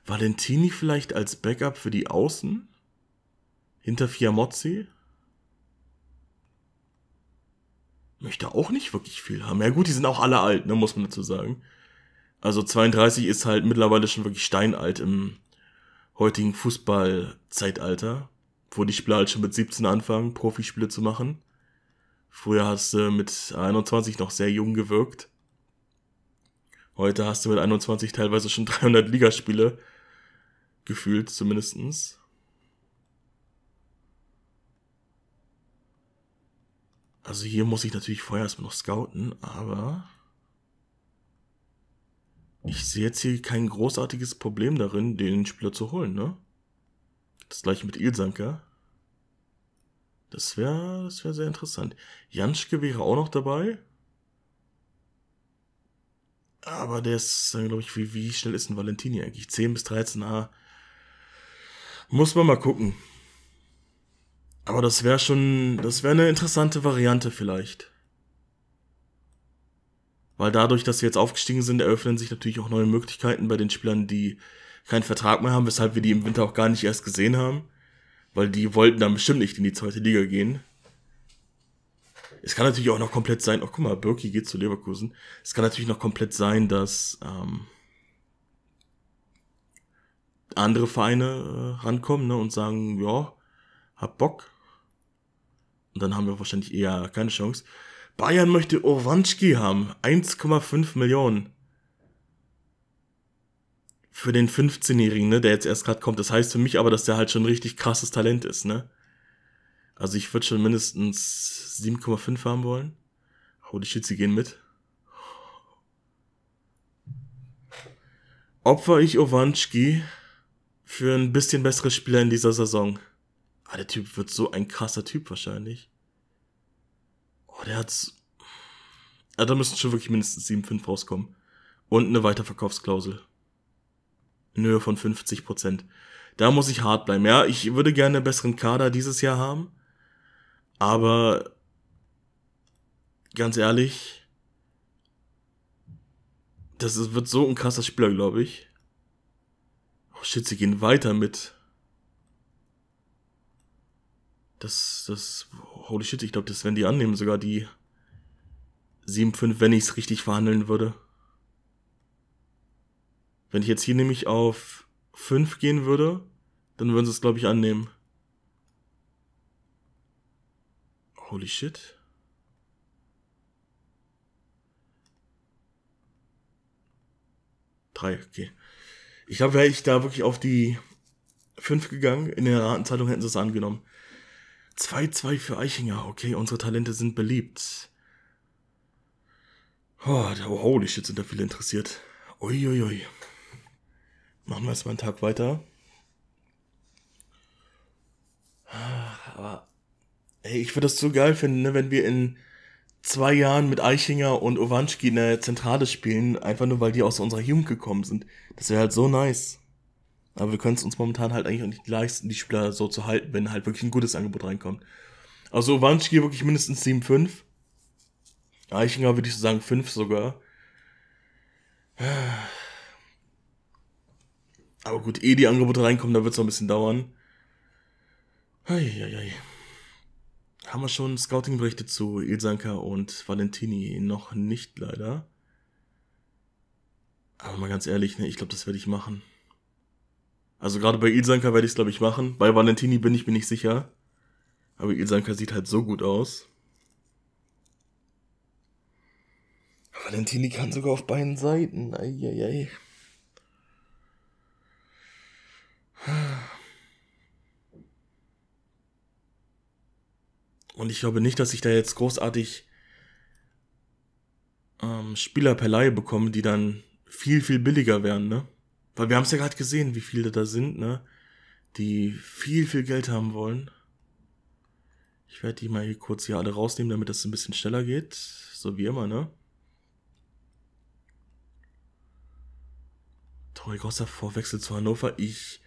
Valentini vielleicht als Backup für die Außen? Hinter Fiamozzi? Möchte auch nicht wirklich viel haben. Ja gut, die sind auch alle alt, ne, muss man dazu sagen. Also 32 ist halt mittlerweile schon wirklich steinalt im heutigen Fußballzeitalter, wo die Spieler halt schon mit 17 anfangen, Profispiele zu machen. Früher hast du mit 21 noch sehr jung gewirkt. Heute hast du mit 21 teilweise schon 300 Ligaspiele gefühlt, zumindestens. Also hier muss ich natürlich vorher erstmal noch scouten, aber ich sehe jetzt hier kein großartiges Problem darin, den Spieler zu holen, ne? Das gleiche mit Ilsanker. Das wäre das wär sehr interessant. Janschke wäre auch noch dabei. Aber der ist glaube ich, wie, wie schnell ist ein Valentini eigentlich? 10 bis 13 A. Ah. Muss man mal gucken. Aber das wäre schon, das wäre eine interessante Variante vielleicht. Weil dadurch, dass wir jetzt aufgestiegen sind, eröffnen sich natürlich auch neue Möglichkeiten bei den Spielern, die keinen Vertrag mehr haben, weshalb wir die im Winter auch gar nicht erst gesehen haben. Weil die wollten dann bestimmt nicht in die zweite Liga gehen. Es kann natürlich auch noch komplett sein, oh guck mal, Birki geht zu Leverkusen. Es kann natürlich noch komplett sein, dass ähm, andere Vereine äh, rankommen ne, und sagen, ja, hab Bock. Und dann haben wir wahrscheinlich eher keine Chance. Bayern möchte Orwanski haben. 1,5 Millionen. Für den 15-Jährigen, ne, der jetzt erst gerade kommt. Das heißt für mich aber, dass der halt schon richtig krasses Talent ist, ne? Also ich würde schon mindestens 7,5 haben wollen. Holy shit, sie gehen mit. Opfer ich Owanski für ein bisschen besseres Spieler in dieser Saison. Ah, der Typ wird so ein krasser Typ wahrscheinlich. Oh, der hat's. Ah, da müssen schon wirklich mindestens 7,5 rauskommen. Und eine Weiterverkaufsklausel. In Höhe von 50%. Da muss ich hart bleiben. Ja, ich würde gerne einen besseren Kader dieses Jahr haben. Aber ganz ehrlich, das ist, wird so ein krasser Spieler, glaube ich. Oh shit, sie gehen weiter mit. Das, das, holy shit, ich glaube, das werden die annehmen, sogar die 7-5, wenn ich es richtig verhandeln würde. Wenn ich jetzt hier nämlich auf 5 gehen würde, dann würden sie es, glaube ich, annehmen. Holy shit. Drei, okay. Ich glaube, wäre ich da wirklich auf die fünf gegangen, in der Ratenzeitung hätten sie es angenommen. 2-2 für Eichinger. Okay, unsere Talente sind beliebt. Oh, oh holy shit, sind da viele interessiert. Uiuiui. Ui, ui. Machen wir erstmal einen Tag weiter. Ah, aber Ey, ich würde das so geil finden, ne, wenn wir in zwei Jahren mit Eichinger und Owanski in der Zentrale spielen, einfach nur weil die aus unserer Jugend gekommen sind. Das wäre halt so nice. Aber wir können es uns momentan halt eigentlich auch nicht leisten, die Spieler so zu halten, wenn halt wirklich ein gutes Angebot reinkommt. Also Owanski wirklich mindestens 7,5. Eichinger würde ich so sagen 5 sogar. Aber gut, eh die Angebote reinkommen, da wird es noch ein bisschen dauern. Eieiei. ei, ei haben wir schon Scouting-Berichte zu Ilsanka und Valentini? Noch nicht, leider. Aber mal ganz ehrlich, ne, ich glaube, das werde ich machen. Also gerade bei Ilsanka werde ich es, glaube ich, machen. Bei Valentini bin ich mir nicht sicher. Aber Ilsanka sieht halt so gut aus. Valentini kann sogar auf beiden Seiten. Eieiei. Ei, ei. Und ich glaube nicht, dass ich da jetzt großartig ähm, Spieler per Laie bekomme, die dann viel, viel billiger werden, ne? Weil wir haben es ja gerade gesehen, wie viele da sind, ne? Die viel, viel Geld haben wollen. Ich werde die mal hier kurz hier alle rausnehmen, damit das ein bisschen schneller geht. So wie immer, ne? Torregossa Vorwechsel zu Hannover. Ich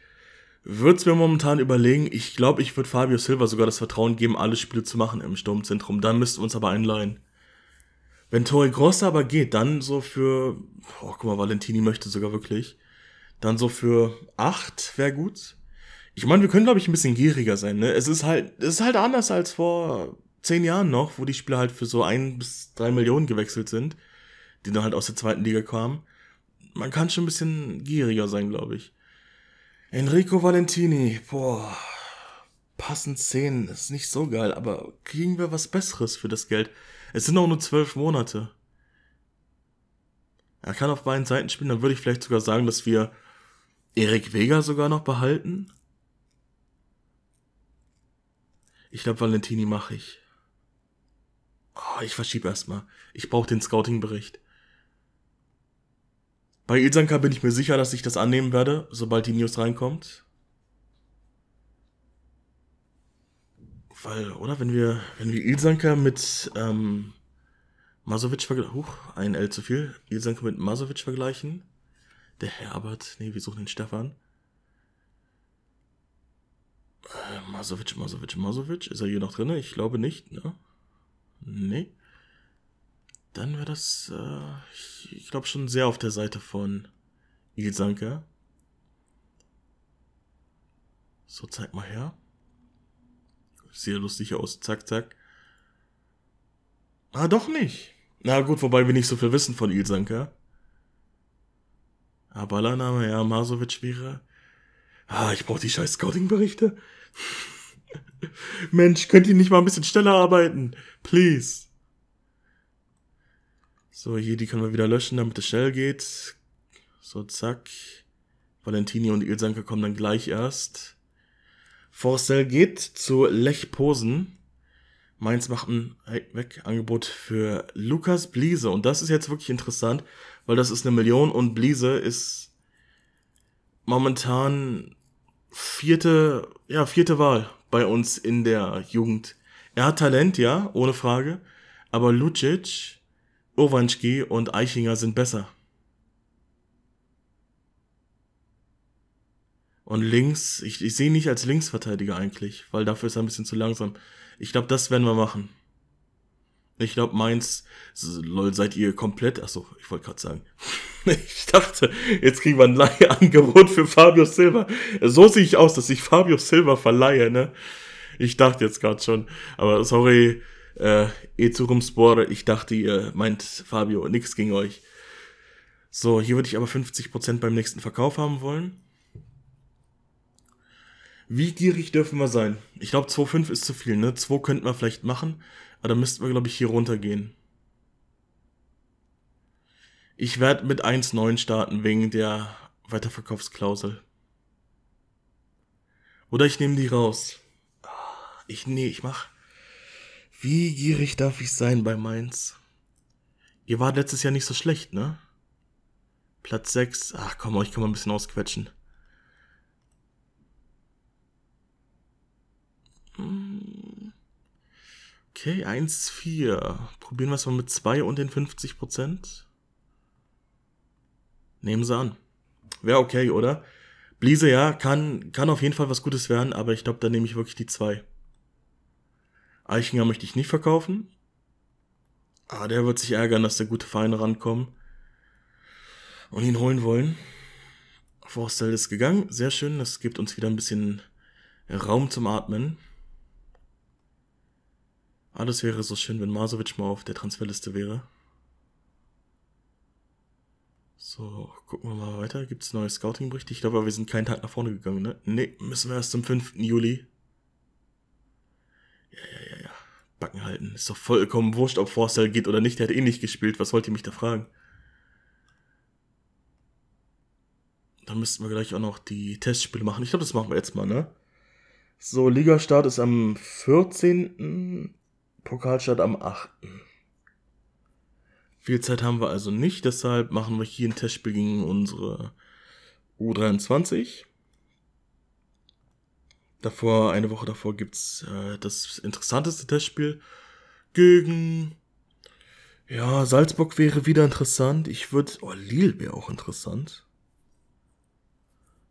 würde es mir momentan überlegen. Ich glaube, ich würde Fabio Silva sogar das Vertrauen geben, alle Spiele zu machen im Sturmzentrum. Dann müssten wir uns aber einleihen. Wenn Tori Grossa aber geht, dann so für, oh, guck mal, Valentini möchte sogar wirklich, dann so für acht wäre gut. Ich meine, wir können, glaube ich, ein bisschen gieriger sein, ne? Es ist halt, es ist halt anders als vor zehn Jahren noch, wo die Spieler halt für so ein bis drei Millionen gewechselt sind, die dann halt aus der zweiten Liga kamen. Man kann schon ein bisschen gieriger sein, glaube ich. Enrico Valentini, boah. Passend Szenen, ist nicht so geil, aber kriegen wir was Besseres für das Geld? Es sind auch nur 12 Monate. Er kann auf beiden Seiten spielen, dann würde ich vielleicht sogar sagen, dass wir Erik Vega sogar noch behalten. Ich glaube, Valentini mache ich. Oh, ich verschiebe erstmal. Ich brauche den Scouting-Bericht. Bei Ilsanka bin ich mir sicher, dass ich das annehmen werde, sobald die News reinkommt. Weil, oder? Wenn wir, wenn wir Ilsanka mit ähm, Masovic vergleichen. Huch, ein L zu viel. Ilsanka mit Masovic vergleichen. Der Herbert. Nee, wir suchen den Stefan. Äh, Masovic, Masovic, Masovic. Ist er hier noch drin? Ich glaube nicht, ne? Nee. Dann wäre das, äh, ich, ich glaube, schon sehr auf der Seite von Il Sanka. So, zeig mal her. Sieht ja lustig aus. Zack, zack. Ah, doch nicht. Na gut, wobei wir nicht so viel wissen von Il Sanka. Ah, Ballername, ja, Masovic wäre. Ah, ich brauche die scheiß Scouting-Berichte. Mensch, könnt ihr nicht mal ein bisschen schneller arbeiten? Please. So, hier, die können wir wieder löschen, damit es schnell geht. So, zack. Valentini und Ilsanke kommen dann gleich erst. Forcell geht zu Lech Posen. Mainz macht ein Weg-Angebot für Lukas Bliese. Und das ist jetzt wirklich interessant, weil das ist eine Million und Bliese ist momentan vierte, ja, vierte Wahl bei uns in der Jugend. Er hat Talent, ja, ohne Frage. Aber Lucic Urwanschki und Eichinger sind besser. Und links, ich, ich sehe nicht als Linksverteidiger eigentlich, weil dafür ist er ein bisschen zu langsam. Ich glaube, das werden wir machen. Ich glaube, Mainz, lol, seid ihr komplett, achso, ich wollte gerade sagen. ich dachte, jetzt kriegen wir ein Leihangebot für Fabio Silva. So sehe ich aus, dass ich Fabio Silva verleihe, ne? Ich dachte jetzt gerade schon, aber sorry, äh, ihr eh Zukunftsbohrer, ich dachte, ihr meint Fabio nichts gegen euch. So, hier würde ich aber 50% beim nächsten Verkauf haben wollen. Wie gierig dürfen wir sein? Ich glaube, 2,5 ist zu viel, ne? 2 könnten wir vielleicht machen, aber dann müssten wir, glaube ich, hier runtergehen. Ich werde mit 1,9 starten wegen der Weiterverkaufsklausel. Oder ich nehme die raus. Ah, ich, nee, ich mach. Wie gierig darf ich sein bei Mainz? Ihr wart letztes Jahr nicht so schlecht, ne? Platz 6. Ach komm, euch kann man ein bisschen ausquetschen. Hm. Okay, 1-4. Probieren wir es mal mit 2 und den 50%. Nehmen sie an. Wäre okay, oder? Bliese, ja, kann, kann auf jeden Fall was Gutes werden, aber ich glaube, da nehme ich wirklich die 2. Eichinger möchte ich nicht verkaufen. Ah, der wird sich ärgern, dass der gute Vereine rankommt und ihn holen wollen. Forstel ist gegangen. Sehr schön. Das gibt uns wieder ein bisschen Raum zum Atmen. Alles wäre so schön, wenn Masovic mal auf der Transferliste wäre. So, gucken wir mal weiter. Gibt es neue Scouting-Berichte? Ich glaube, wir sind keinen Tag nach vorne gegangen, ne? Ne, müssen wir erst zum 5. Juli. Backen halten. Ist doch vollkommen wurscht, ob Forster geht oder nicht. Der hat eh nicht gespielt. Was wollt ihr mich da fragen? Dann müssten wir gleich auch noch die Testspiele machen. Ich glaube, das machen wir jetzt mal, ne? So, Ligastart ist am 14. Pokalstart am 8. Viel Zeit haben wir also nicht, deshalb machen wir hier ein Testspiel gegen unsere U23. Davor, eine Woche davor gibt's äh, das interessanteste Testspiel gegen. Ja, Salzburg wäre wieder interessant. Ich würde. Oh, Lille wäre auch interessant.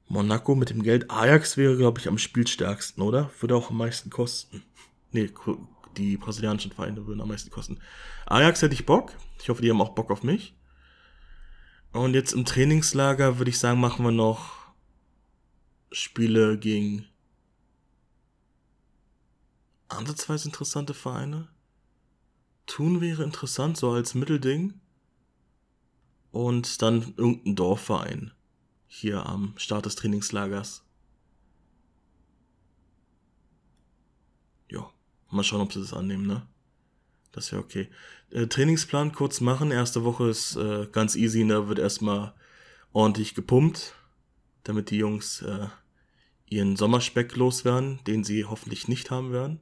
Monaco mit dem Geld. Ajax wäre, glaube ich, am spielstärksten, oder? Würde auch am meisten kosten. Nee, die brasilianischen Vereine würden am meisten kosten. Ajax hätte ich Bock. Ich hoffe, die haben auch Bock auf mich. Und jetzt im Trainingslager würde ich sagen, machen wir noch Spiele gegen ansatzweise interessante Vereine. Tun wäre interessant, so als Mittelding. Und dann irgendein Dorfverein. Hier am Start des Trainingslagers. Ja, mal schauen, ob sie das annehmen, ne? Das wäre okay. Äh, Trainingsplan kurz machen. Erste Woche ist äh, ganz easy, da ne? wird erstmal ordentlich gepumpt, damit die Jungs äh, ihren Sommerspeck loswerden, den sie hoffentlich nicht haben werden.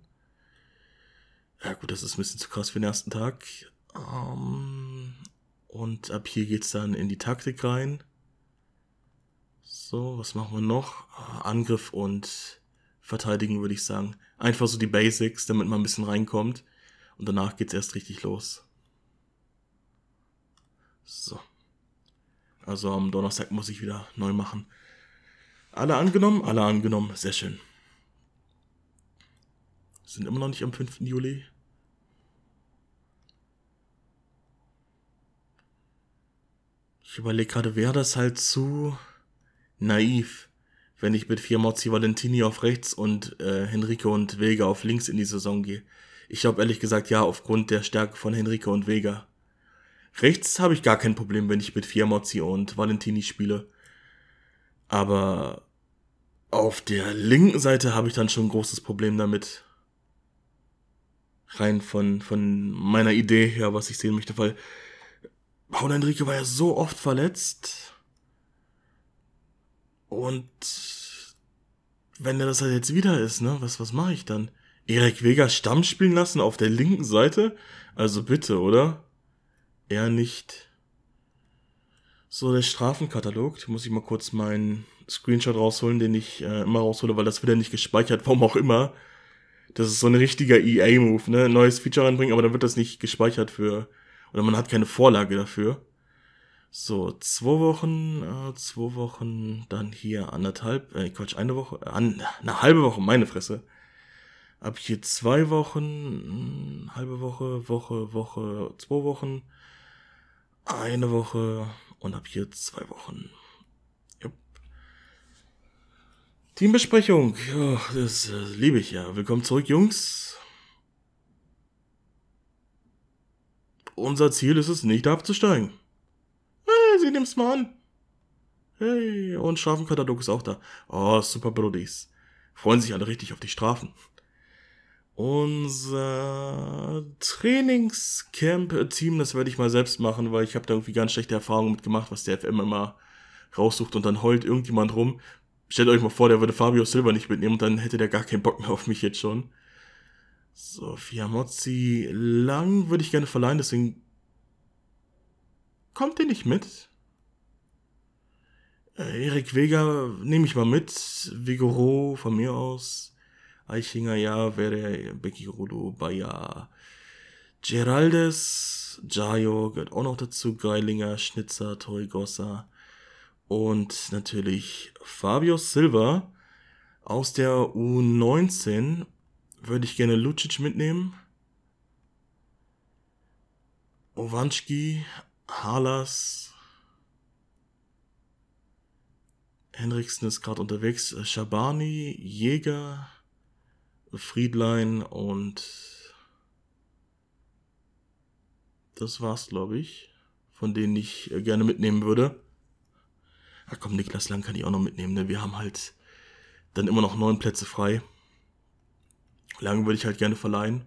Ja gut, das ist ein bisschen zu krass für den ersten Tag. Um, ähm, und ab hier geht's dann in die Taktik rein. So, was machen wir noch? Ah, Angriff und Verteidigen würde ich sagen. Einfach so die Basics, damit man ein bisschen reinkommt. Und danach geht's erst richtig los. So. Also am Donnerstag muss ich wieder neu machen. Alle angenommen, alle angenommen, sehr schön. Sind immer noch nicht am 5. Juli. Ich überlege gerade, wäre das halt zu naiv, wenn ich mit vier Mozzi Valentini auf rechts und äh, Henrique und Vega auf links in die Saison gehe. Ich glaube ehrlich gesagt ja, aufgrund der Stärke von Henrique und Vega. Rechts habe ich gar kein Problem, wenn ich mit vier Mozzi und Valentini spiele. Aber auf der linken Seite habe ich dann schon ein großes Problem damit. Rein von, von meiner Idee her, was ich sehen möchte, weil Paul Henrique war ja so oft verletzt. Und wenn er das halt jetzt wieder ist, ne, was, was mache ich dann? Erik Vega Stamm spielen lassen auf der linken Seite? Also bitte, oder? Eher nicht. So, der Strafenkatalog. Da muss ich mal kurz meinen Screenshot rausholen, den ich äh, immer raushole, weil das wird ja nicht gespeichert, warum auch immer. Das ist so ein richtiger EA-Move, ne? Ein neues Feature reinbringen, aber dann wird das nicht gespeichert für. Oder man hat keine Vorlage dafür. So, zwei Wochen, äh, zwei Wochen, dann hier anderthalb, äh, Quatsch, eine Woche, äh, eine halbe Woche, meine Fresse. Ab hier zwei Wochen, mh, hm, halbe Woche, Woche, Woche, zwei Wochen, eine Woche und ab hier zwei Wochen. Teambesprechung. Oh, das, das äh, liebe ich ja. Willkommen zurück, Jungs. Unser Ziel ist es nicht abzusteigen. Hey, sieh nimm's mal an. Hey, und Strafenkatalog ist auch da. Oh, super Brodies. Freuen sich alle richtig auf die Strafen. Unser Trainingscamp-Team, das werde ich mal selbst machen, weil ich habe da irgendwie ganz schlechte Erfahrungen mitgemacht, was der FM immer raussucht und dann heult irgendjemand rum, Stellt euch mal vor, der würde Fabio Silva nicht mitnehmen und dann hätte der gar keinen Bock mehr auf mich jetzt schon. So, Fiamozzi Lang würde ich gerne verleihen, deswegen kommt der nicht mit. Äh, Erik Vega nehme ich mal mit. Vigoro von mir aus. Eichinger, ja, wäre Becky Rudo, Bayer. Geraldes, Jayo gehört auch noch dazu. Geilinger, Schnitzer, Torrigossa und natürlich Fabio Silva. Aus der U19 würde ich gerne Lucic mitnehmen. Owanski, Halas. Henriksen ist gerade unterwegs. Schabani, Jäger, Friedlein und das war's, glaube ich, von denen ich gerne mitnehmen würde ach komm, Niklas Lang kann ich auch noch mitnehmen. Ne? Wir haben halt dann immer noch neun Plätze frei. Lang würde ich halt gerne verleihen.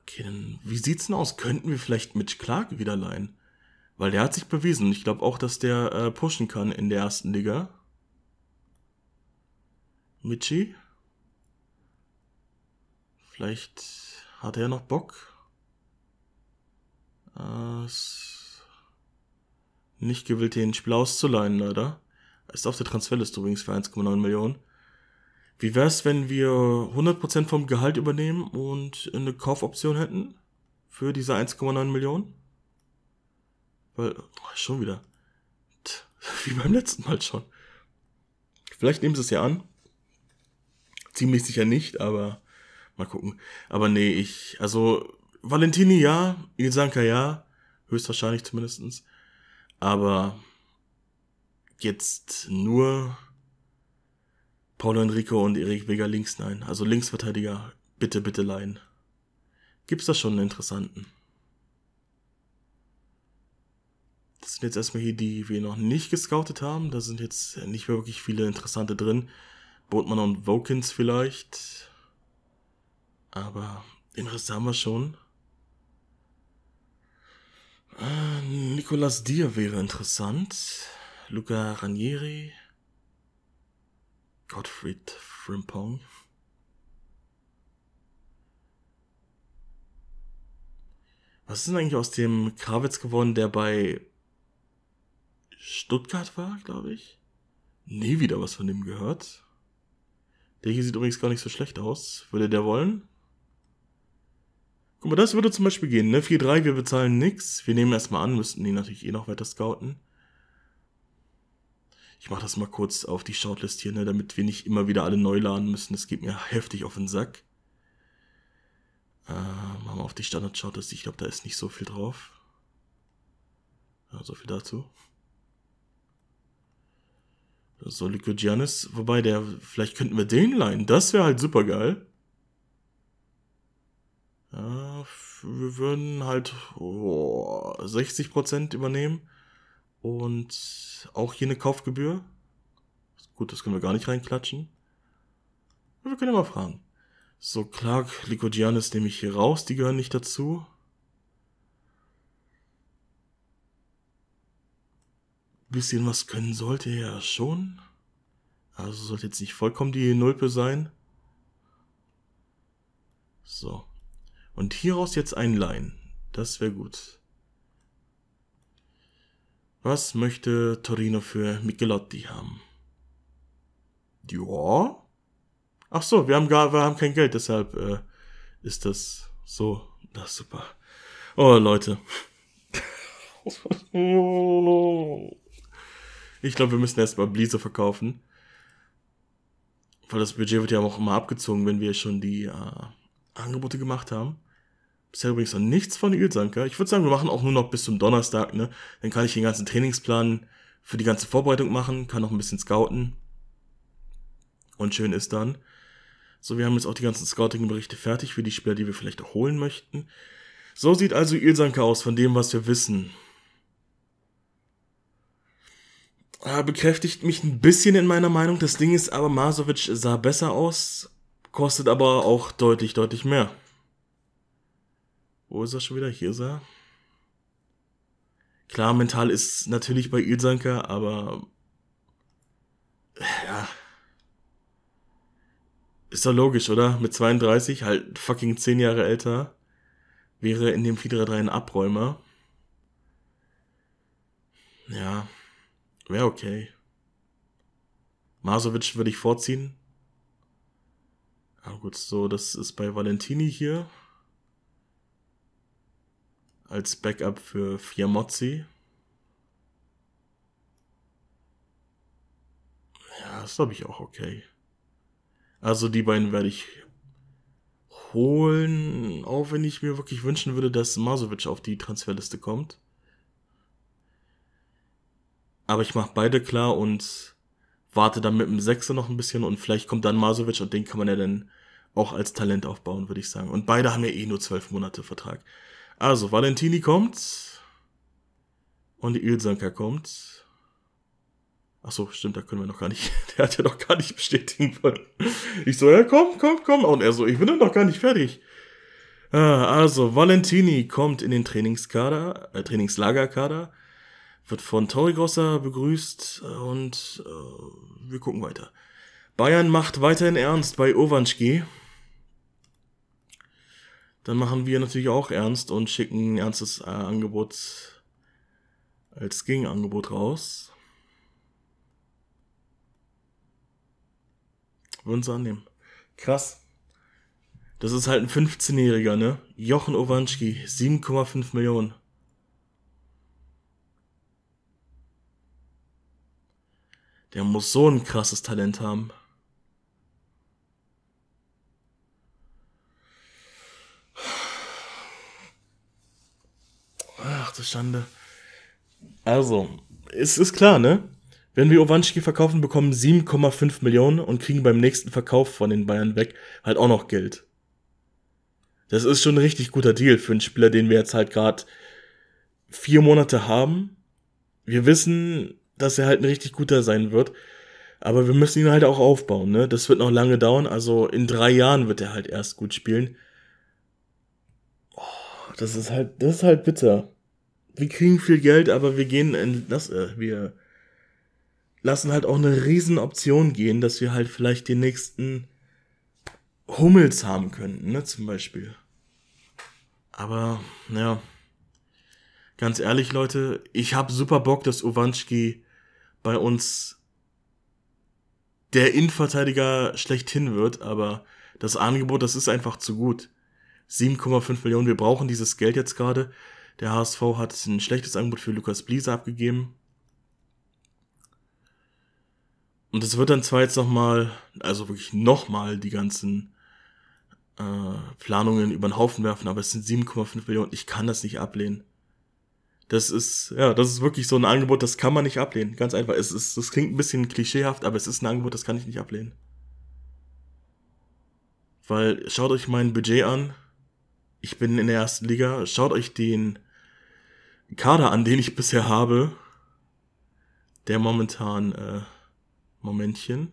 Okay, dann wie sieht's denn aus? Könnten wir vielleicht Mitch Clark wieder leihen? Weil der hat sich bewiesen. Ich glaube auch, dass der äh, pushen kann in der ersten Liga. Mitchie? Vielleicht hat er ja noch Bock. Äh, nicht gewillt, den Spieler auszuleihen, leider. Ist auf der Transferliste übrigens für 1,9 Millionen. Wie wär's, wenn wir 100% vom Gehalt übernehmen und eine Kaufoption hätten? Für diese 1,9 Millionen? Weil, oh, schon wieder. Tch, wie beim letzten Mal schon. Vielleicht nehmen sie es ja an. Ziemlich sicher nicht, aber mal gucken. Aber nee, ich, also Valentini ja, Ilzanka ja, höchstwahrscheinlich zumindestens. Aber jetzt nur Paulo Enrico und Erik Vega links, nein. Also Linksverteidiger, bitte, bitte leihen. Gibt's da schon einen interessanten? Das sind jetzt erstmal hier die, die wir noch nicht gescoutet haben. Da sind jetzt nicht mehr wirklich viele interessante drin. Botmann und Vokins vielleicht. Aber den Rest haben wir schon. Nicolas Dier wäre interessant. Luca Ranieri. Gottfried Frimpong. Was ist denn eigentlich aus dem Krawitz geworden, der bei Stuttgart war, glaube ich? Nie wieder was von dem gehört. Der hier sieht übrigens gar nicht so schlecht aus. Würde der wollen? Guck mal, das würde zum Beispiel gehen, ne? 4-3, wir bezahlen nichts. Wir nehmen erstmal an, müssten die natürlich eh noch weiter scouten. Ich mache das mal kurz auf die Shortlist hier, ne? Damit wir nicht immer wieder alle neu laden müssen. Das geht mir heftig auf den Sack. Äh, machen wir auf die Standard-Shortlist. Ich glaube, da ist nicht so viel drauf. Ja, so viel dazu. Soliko Giannis, wobei der, vielleicht könnten wir den leihen. Das wäre halt super geil wir würden halt oh, 60% übernehmen und auch hier eine Kaufgebühr. Gut, das können wir gar nicht reinklatschen. Wir können ja mal fragen. So, Clark, Lycodianis nehme ich hier raus, die gehören nicht dazu. Bisschen was können sollte er ja schon. Also sollte jetzt nicht vollkommen die Nulpe sein. So. Und hieraus jetzt ein Line. Das wäre gut. Was möchte Torino für Michelotti haben? Ja. Ach so, wir haben gar, wir haben kein Geld, deshalb äh, ist das so. Das ist super. Oh, Leute. Ich glaube, wir müssen erstmal Blizzard verkaufen. Weil das Budget wird ja auch immer abgezogen, wenn wir schon die äh, Angebote gemacht haben. Bisher übrigens noch nichts von Ilsanker. Ich würde sagen, wir machen auch nur noch bis zum Donnerstag, ne? Dann kann ich den ganzen Trainingsplan für die ganze Vorbereitung machen, kann noch ein bisschen scouten. Und schön ist dann. So, wir haben jetzt auch die ganzen Scouting-Berichte fertig für die Spieler, die wir vielleicht auch holen möchten. So sieht also Ilsanker aus von dem, was wir wissen. Ah, bekräftigt mich ein bisschen in meiner Meinung. Das Ding ist aber, Masovic sah besser aus, kostet aber auch deutlich, deutlich mehr. Wo ist er schon wieder? Hier ist er. Klar, mental ist natürlich bei Ilsanka, aber. Ja. Ist doch logisch, oder? Mit 32, halt fucking 10 Jahre älter, wäre in dem 4-3 ein Abräumer. Ja. Wäre okay. Masovic würde ich vorziehen. Aber gut, so, das ist bei Valentini hier als Backup für Fiamozzi. Ja, das glaube ich auch okay. Also die beiden werde ich holen, auch wenn ich mir wirklich wünschen würde, dass Masovic auf die Transferliste kommt. Aber ich mache beide klar und warte dann mit dem Sechser noch ein bisschen und vielleicht kommt dann Masovic und den kann man ja dann auch als Talent aufbauen, würde ich sagen. Und beide haben ja eh nur zwölf Monate Vertrag. Also, Valentini kommt. Und die Ilsanka kommt. Ach so, stimmt, da können wir noch gar nicht. Der hat ja noch gar nicht bestätigen wollen. Ich so, ja, komm, komm, komm. Und er so, ich bin doch noch gar nicht fertig. Ah, also, Valentini kommt in den Trainingskader, äh, Trainingslagerkader, wird von Torigrossa begrüßt und äh, wir gucken weiter. Bayern macht weiterhin ernst bei Ovanschki. Dann machen wir natürlich auch ernst und schicken ein ernstes äh, Angebot als Gegenangebot raus. Würden sie annehmen. Krass. Das ist halt ein 15-Jähriger, ne? Jochen Owanski, 7,5 Millionen. Der muss so ein krasses Talent haben. du Schande. Also, es ist klar, ne? Wenn wir Owanski verkaufen, bekommen 7,5 Millionen und kriegen beim nächsten Verkauf von den Bayern weg halt auch noch Geld. Das ist schon ein richtig guter Deal für einen Spieler, den wir jetzt halt gerade vier Monate haben. Wir wissen, dass er halt ein richtig guter sein wird. Aber wir müssen ihn halt auch aufbauen, ne? Das wird noch lange dauern. Also in drei Jahren wird er halt erst gut spielen. Oh, das ist halt, das ist halt bitter wir kriegen viel Geld, aber wir gehen in das, äh, wir lassen halt auch eine Riesenoption gehen, dass wir halt vielleicht den nächsten Hummels haben könnten, ne, zum Beispiel. Aber, ja. Ganz ehrlich, Leute, ich habe super Bock, dass Owanski bei uns der Innenverteidiger schlechthin wird, aber das Angebot, das ist einfach zu gut. 7,5 Millionen, wir brauchen dieses Geld jetzt gerade. Der HSV hat ein schlechtes Angebot für Lukas Bliese abgegeben. Und es wird dann zwar jetzt nochmal, also wirklich nochmal die ganzen äh, Planungen über den Haufen werfen, aber es sind 7,5 Millionen. Ich kann das nicht ablehnen. Das ist, ja, das ist wirklich so ein Angebot, das kann man nicht ablehnen. Ganz einfach. Es ist, das klingt ein bisschen klischeehaft, aber es ist ein Angebot, das kann ich nicht ablehnen. Weil, schaut euch mein Budget an ich bin in der ersten Liga. Schaut euch den Kader an, den ich bisher habe. Der momentan, äh, Momentchen.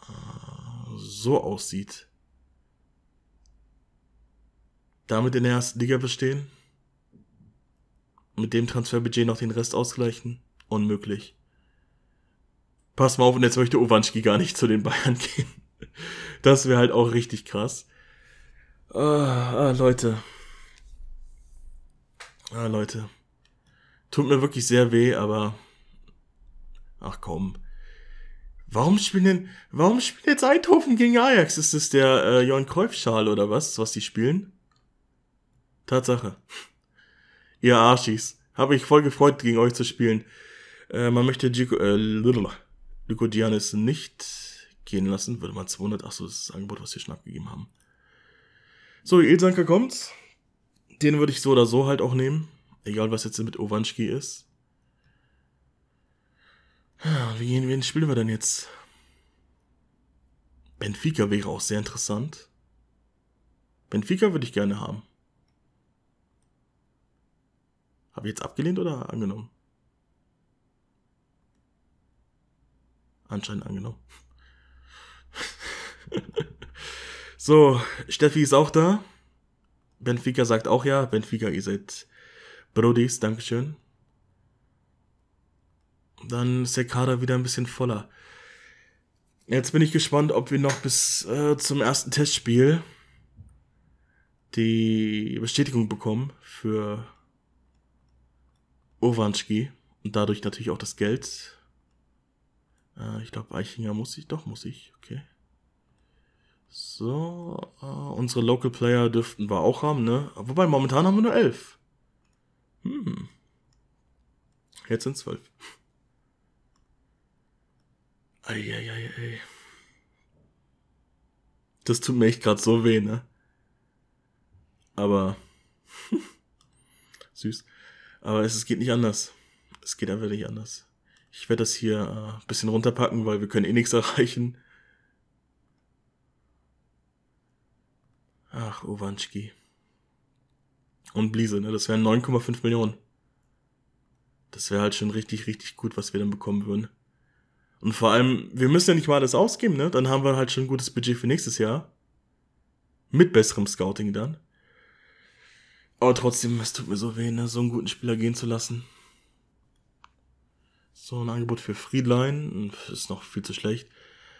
Ah, so aussieht. Damit in der ersten Liga bestehen? Mit dem Transferbudget noch den Rest ausgleichen? Unmöglich. Pass mal auf, und jetzt möchte Owanski gar nicht zu den Bayern gehen. Das wäre halt auch richtig krass. Ah, ah, Leute. Ah, Leute. Tut mir wirklich sehr weh, aber. Ach komm. Warum spielen denn, warum spielen jetzt Eindhoven gegen Ajax? Ist es der äh, Jörn Käufschal oder was, was die spielen? Tatsache. Ihr Arschis. Habe ich voll gefreut, gegen euch zu spielen. Äh, man möchte Gico, äh, Lyko Giannis nicht gehen lassen, würde man 200, achso, das ist das Angebot, was wir schon abgegeben haben. So, Ilsanker kommt. Den würde ich so oder so halt auch nehmen. Egal, was jetzt mit Owanski ist. Ah, wie gehen, wen spielen wir denn jetzt? Benfica wäre auch sehr interessant. Benfica würde ich gerne haben. Habe ich jetzt abgelehnt oder angenommen? Anscheinend angenommen. so, Steffi ist auch da. Benfica sagt auch ja. Benfica, ihr seid Brodis, Dankeschön. Dann ist der Kader wieder ein bisschen voller. Jetzt bin ich gespannt, ob wir noch bis äh, zum ersten Testspiel die Bestätigung bekommen für Owanski und dadurch natürlich auch das Geld. Äh, ich glaube, Eichinger muss ich, doch muss ich, okay. So, äh, unsere Local Player dürften wir auch haben, ne? Wobei, momentan haben wir nur elf. Hm. Jetzt sind zwölf. Eieiei. Das tut mir echt gerade so weh, ne? Aber. süß. Aber es, es, geht nicht anders. Es geht einfach nicht anders. Ich werde das hier ein äh, bisschen runterpacken, weil wir können eh nichts erreichen. Ach, Owanski. Und Bliese, ne? Das wären 9,5 Millionen. Das wäre halt schon richtig, richtig gut, was wir dann bekommen würden. Und vor allem, wir müssen ja nicht mal alles ausgeben, ne? Dann haben wir halt schon ein gutes Budget für nächstes Jahr. Mit besserem Scouting dann. Aber trotzdem, es tut mir so weh, ne? So einen guten Spieler gehen zu lassen. So ein Angebot für Friedlein ist noch viel zu schlecht.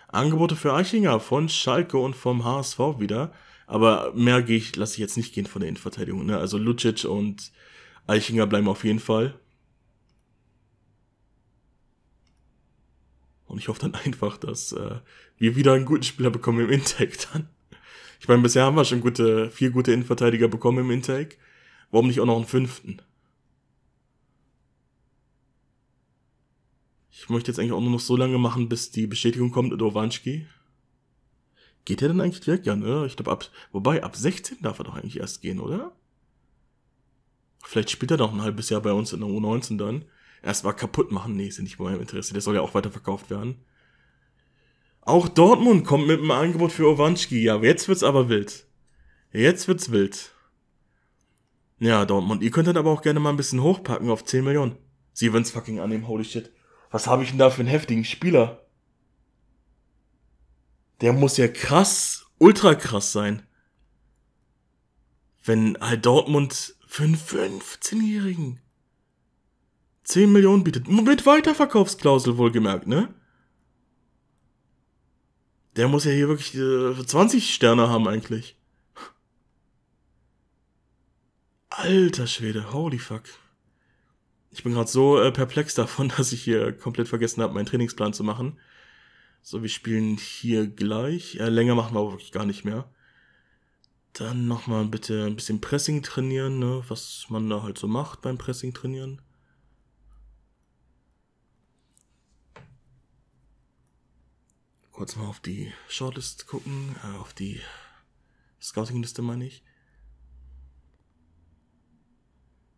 Angebote für Eichinger von Schalke und vom HSV wieder. Aber mehr gehe ich, lasse ich jetzt nicht gehen von der Innenverteidigung. Ne? Also Lucic und Eichinger bleiben auf jeden Fall. Und ich hoffe dann einfach, dass äh, wir wieder einen guten Spieler bekommen im Intake dann. Ich meine, bisher haben wir schon gute, vier gute Innenverteidiger bekommen im Intake. Warum nicht auch noch einen fünften? Ich möchte jetzt eigentlich auch nur noch so lange machen, bis die Bestätigung kommt mit Ovanski. Geht er denn eigentlich direkt? Ja, ne? Ich glaube, ab, wobei, ab 16 darf er doch eigentlich erst gehen, oder? Vielleicht spielt er doch ein halbes Jahr bei uns in der U19 dann. Erst mal kaputt machen. Nee, ist ja nicht mehr meinem Interesse. Der soll ja auch weiterverkauft werden. Auch Dortmund kommt mit einem Angebot für Owanski. Ja, jetzt wird's aber wild. Jetzt wird's wild. Ja, Dortmund, ihr könnt könntet aber auch gerne mal ein bisschen hochpacken auf 10 Millionen. Sie würden's fucking annehmen, holy shit. Was habe ich denn da für einen heftigen Spieler? der muss ja krass, ultra krass sein. Wenn halt Dortmund für einen 15-Jährigen 10 Millionen bietet, mit Weiterverkaufsklausel wohlgemerkt, ne? Der muss ja hier wirklich äh, 20 Sterne haben eigentlich. Alter Schwede, holy fuck. Ich bin gerade so äh, perplex davon, dass ich hier komplett vergessen habe, meinen Trainingsplan zu machen. So, wir spielen hier gleich. Äh, länger machen wir aber wirklich gar nicht mehr. Dann nochmal bitte ein bisschen Pressing trainieren, ne? was man da halt so macht beim Pressing trainieren. Kurz mal auf die Shortlist gucken, äh, auf die Scouting-Liste meine ich.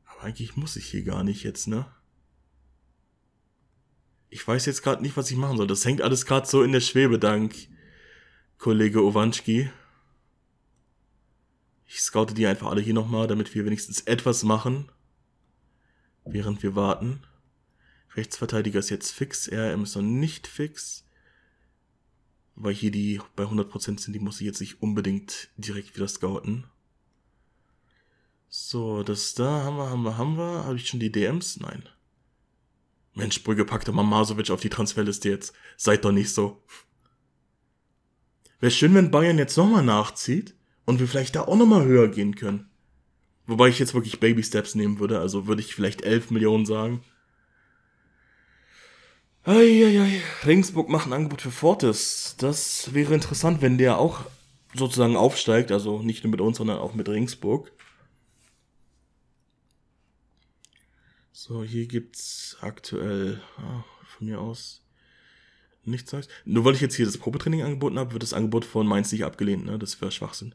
Aber eigentlich muss ich hier gar nicht jetzt, ne? ich weiß jetzt gerade nicht, was ich machen soll. Das hängt alles gerade so in der Schwebe, dank Kollege Owanski. Ich scoute die einfach alle hier nochmal, damit wir wenigstens etwas machen, während wir warten. Rechtsverteidiger ist jetzt fix, RM ist noch nicht fix. Weil hier die bei 100% sind, die muss ich jetzt nicht unbedingt direkt wieder scouten. So, das da haben wir, haben wir, haben wir. Habe ich schon die DMs? Nein. Mensch, Brügge packte Mamasovic auf die Transferliste jetzt. Seid doch nicht so. Wäre schön, wenn Bayern jetzt nochmal nachzieht und wir vielleicht da auch nochmal höher gehen können. Wobei ich jetzt wirklich Baby Steps nehmen würde, also würde ich vielleicht 11 Millionen sagen. Eieiei, Regensburg macht ein Angebot für Fortis. Das wäre interessant, wenn der auch sozusagen aufsteigt, also nicht nur mit uns, sondern auch mit Regensburg. So, hier gibt's aktuell ah, von mir aus nichts Neues. Nur weil ich jetzt hier das Probetraining angeboten habe, wird das Angebot von Mainz nicht abgelehnt, ne? Das wäre Schwachsinn.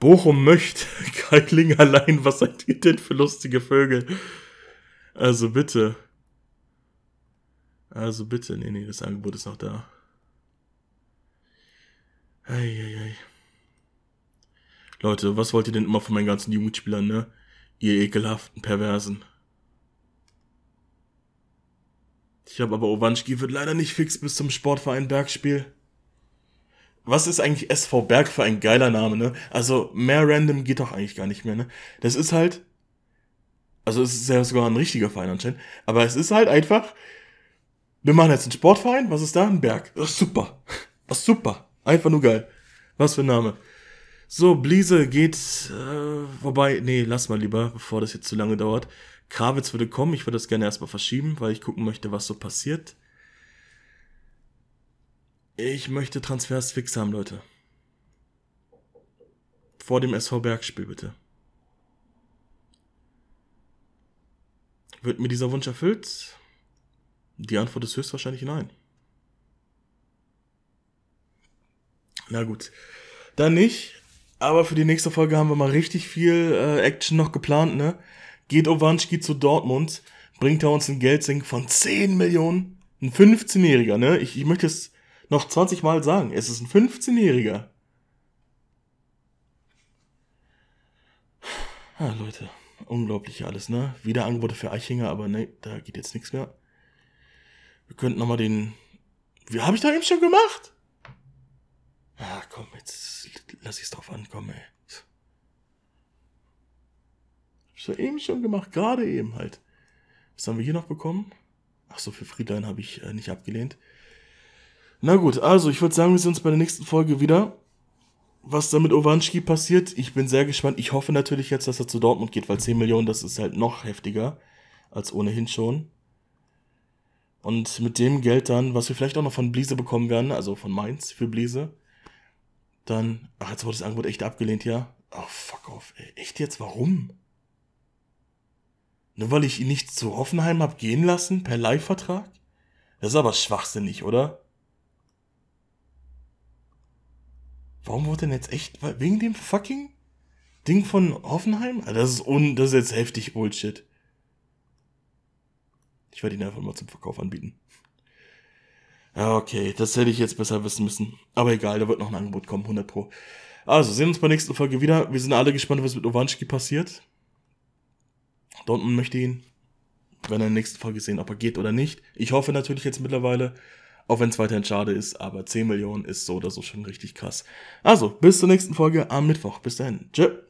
Bochum möchte. Keitling allein, was seid ihr denn für lustige Vögel? Also bitte. Also bitte. Nee, nee, das Angebot ist noch da. Eieiei. Ei, ei. Leute, was wollt ihr denn immer von meinen ganzen Jugendspielern, ne? Ihr ekelhaften Perversen. Ich glaube aber, Owanski wird leider nicht fix bis zum Sportverein Bergspiel. Was ist eigentlich SV Berg für ein geiler Name, ne? Also mehr random geht doch eigentlich gar nicht mehr, ne? Das ist halt. Also es ist ja sogar ein richtiger Verein anscheinend. Aber es ist halt einfach. Wir machen jetzt einen Sportverein, was ist da? Ein Berg. Ach, super. Ach, super. Einfach nur geil. Was für ein Name. So, Bliese geht. Äh, vorbei. Nee, lass mal lieber, bevor das jetzt zu lange dauert. Krawitz würde kommen, ich würde das gerne erstmal verschieben, weil ich gucken möchte, was so passiert. Ich möchte Transfers fix haben, Leute. Vor dem SV Bergspiel, bitte. Wird mir dieser Wunsch erfüllt? Die Antwort ist höchstwahrscheinlich nein. Na gut. Dann nicht. Aber für die nächste Folge haben wir mal richtig viel äh, Action noch geplant, ne? Geht Owanski zu Dortmund, bringt er uns ein Geldsink von 10 Millionen. Ein 15-Jähriger, ne? Ich, ich möchte es noch 20 Mal sagen. Es ist ein 15-Jähriger. Ah, Leute. Unglaublich alles, ne? Wieder Angebote für Eichinger, aber ne, da geht jetzt nichts mehr. Wir könnten nochmal den. Wie habe ich da eben schon gemacht? Ah, komm, jetzt lass es drauf ankommen, ey. So eben schon gemacht, gerade eben halt. Was haben wir hier noch bekommen? Ach so, für Friedlein habe ich äh, nicht abgelehnt. Na gut, also ich würde sagen, wir sehen uns bei der nächsten Folge wieder. Was da mit Owanski passiert, ich bin sehr gespannt. Ich hoffe natürlich jetzt, dass er zu Dortmund geht, weil 10 Millionen, das ist halt noch heftiger als ohnehin schon. Und mit dem Geld dann, was wir vielleicht auch noch von Bliese bekommen werden, also von Mainz für Bliese, dann. Ach, jetzt wurde das Angebot echt abgelehnt, ja? oh, fuck off, ey. Echt jetzt? Warum? Nur weil ich ihn nicht zu Hoffenheim hab gehen lassen per Leihvertrag? Das ist aber schwachsinnig, oder? Warum wurde denn jetzt echt wegen dem fucking Ding von Hoffenheim? Ah, das ist un, das ist jetzt heftig Bullshit. Ich werde ihn einfach mal zum Verkauf anbieten. Ja, ah, okay, das hätte ich jetzt besser wissen müssen. Aber egal, da wird noch ein Angebot kommen, 100 pro. Also, sehen uns bei der nächsten Folge wieder. Wir sind alle gespannt, was mit Owanski passiert. Dortmund möchte ihn. Wenn er in der nächsten Folge sehen, ob er geht oder nicht. Ich hoffe natürlich jetzt mittlerweile, auch wenn es weiterhin schade ist, aber 10 Millionen ist so oder so schon richtig krass. Also, bis zur nächsten Folge am Mittwoch. Bis dahin. Tschö.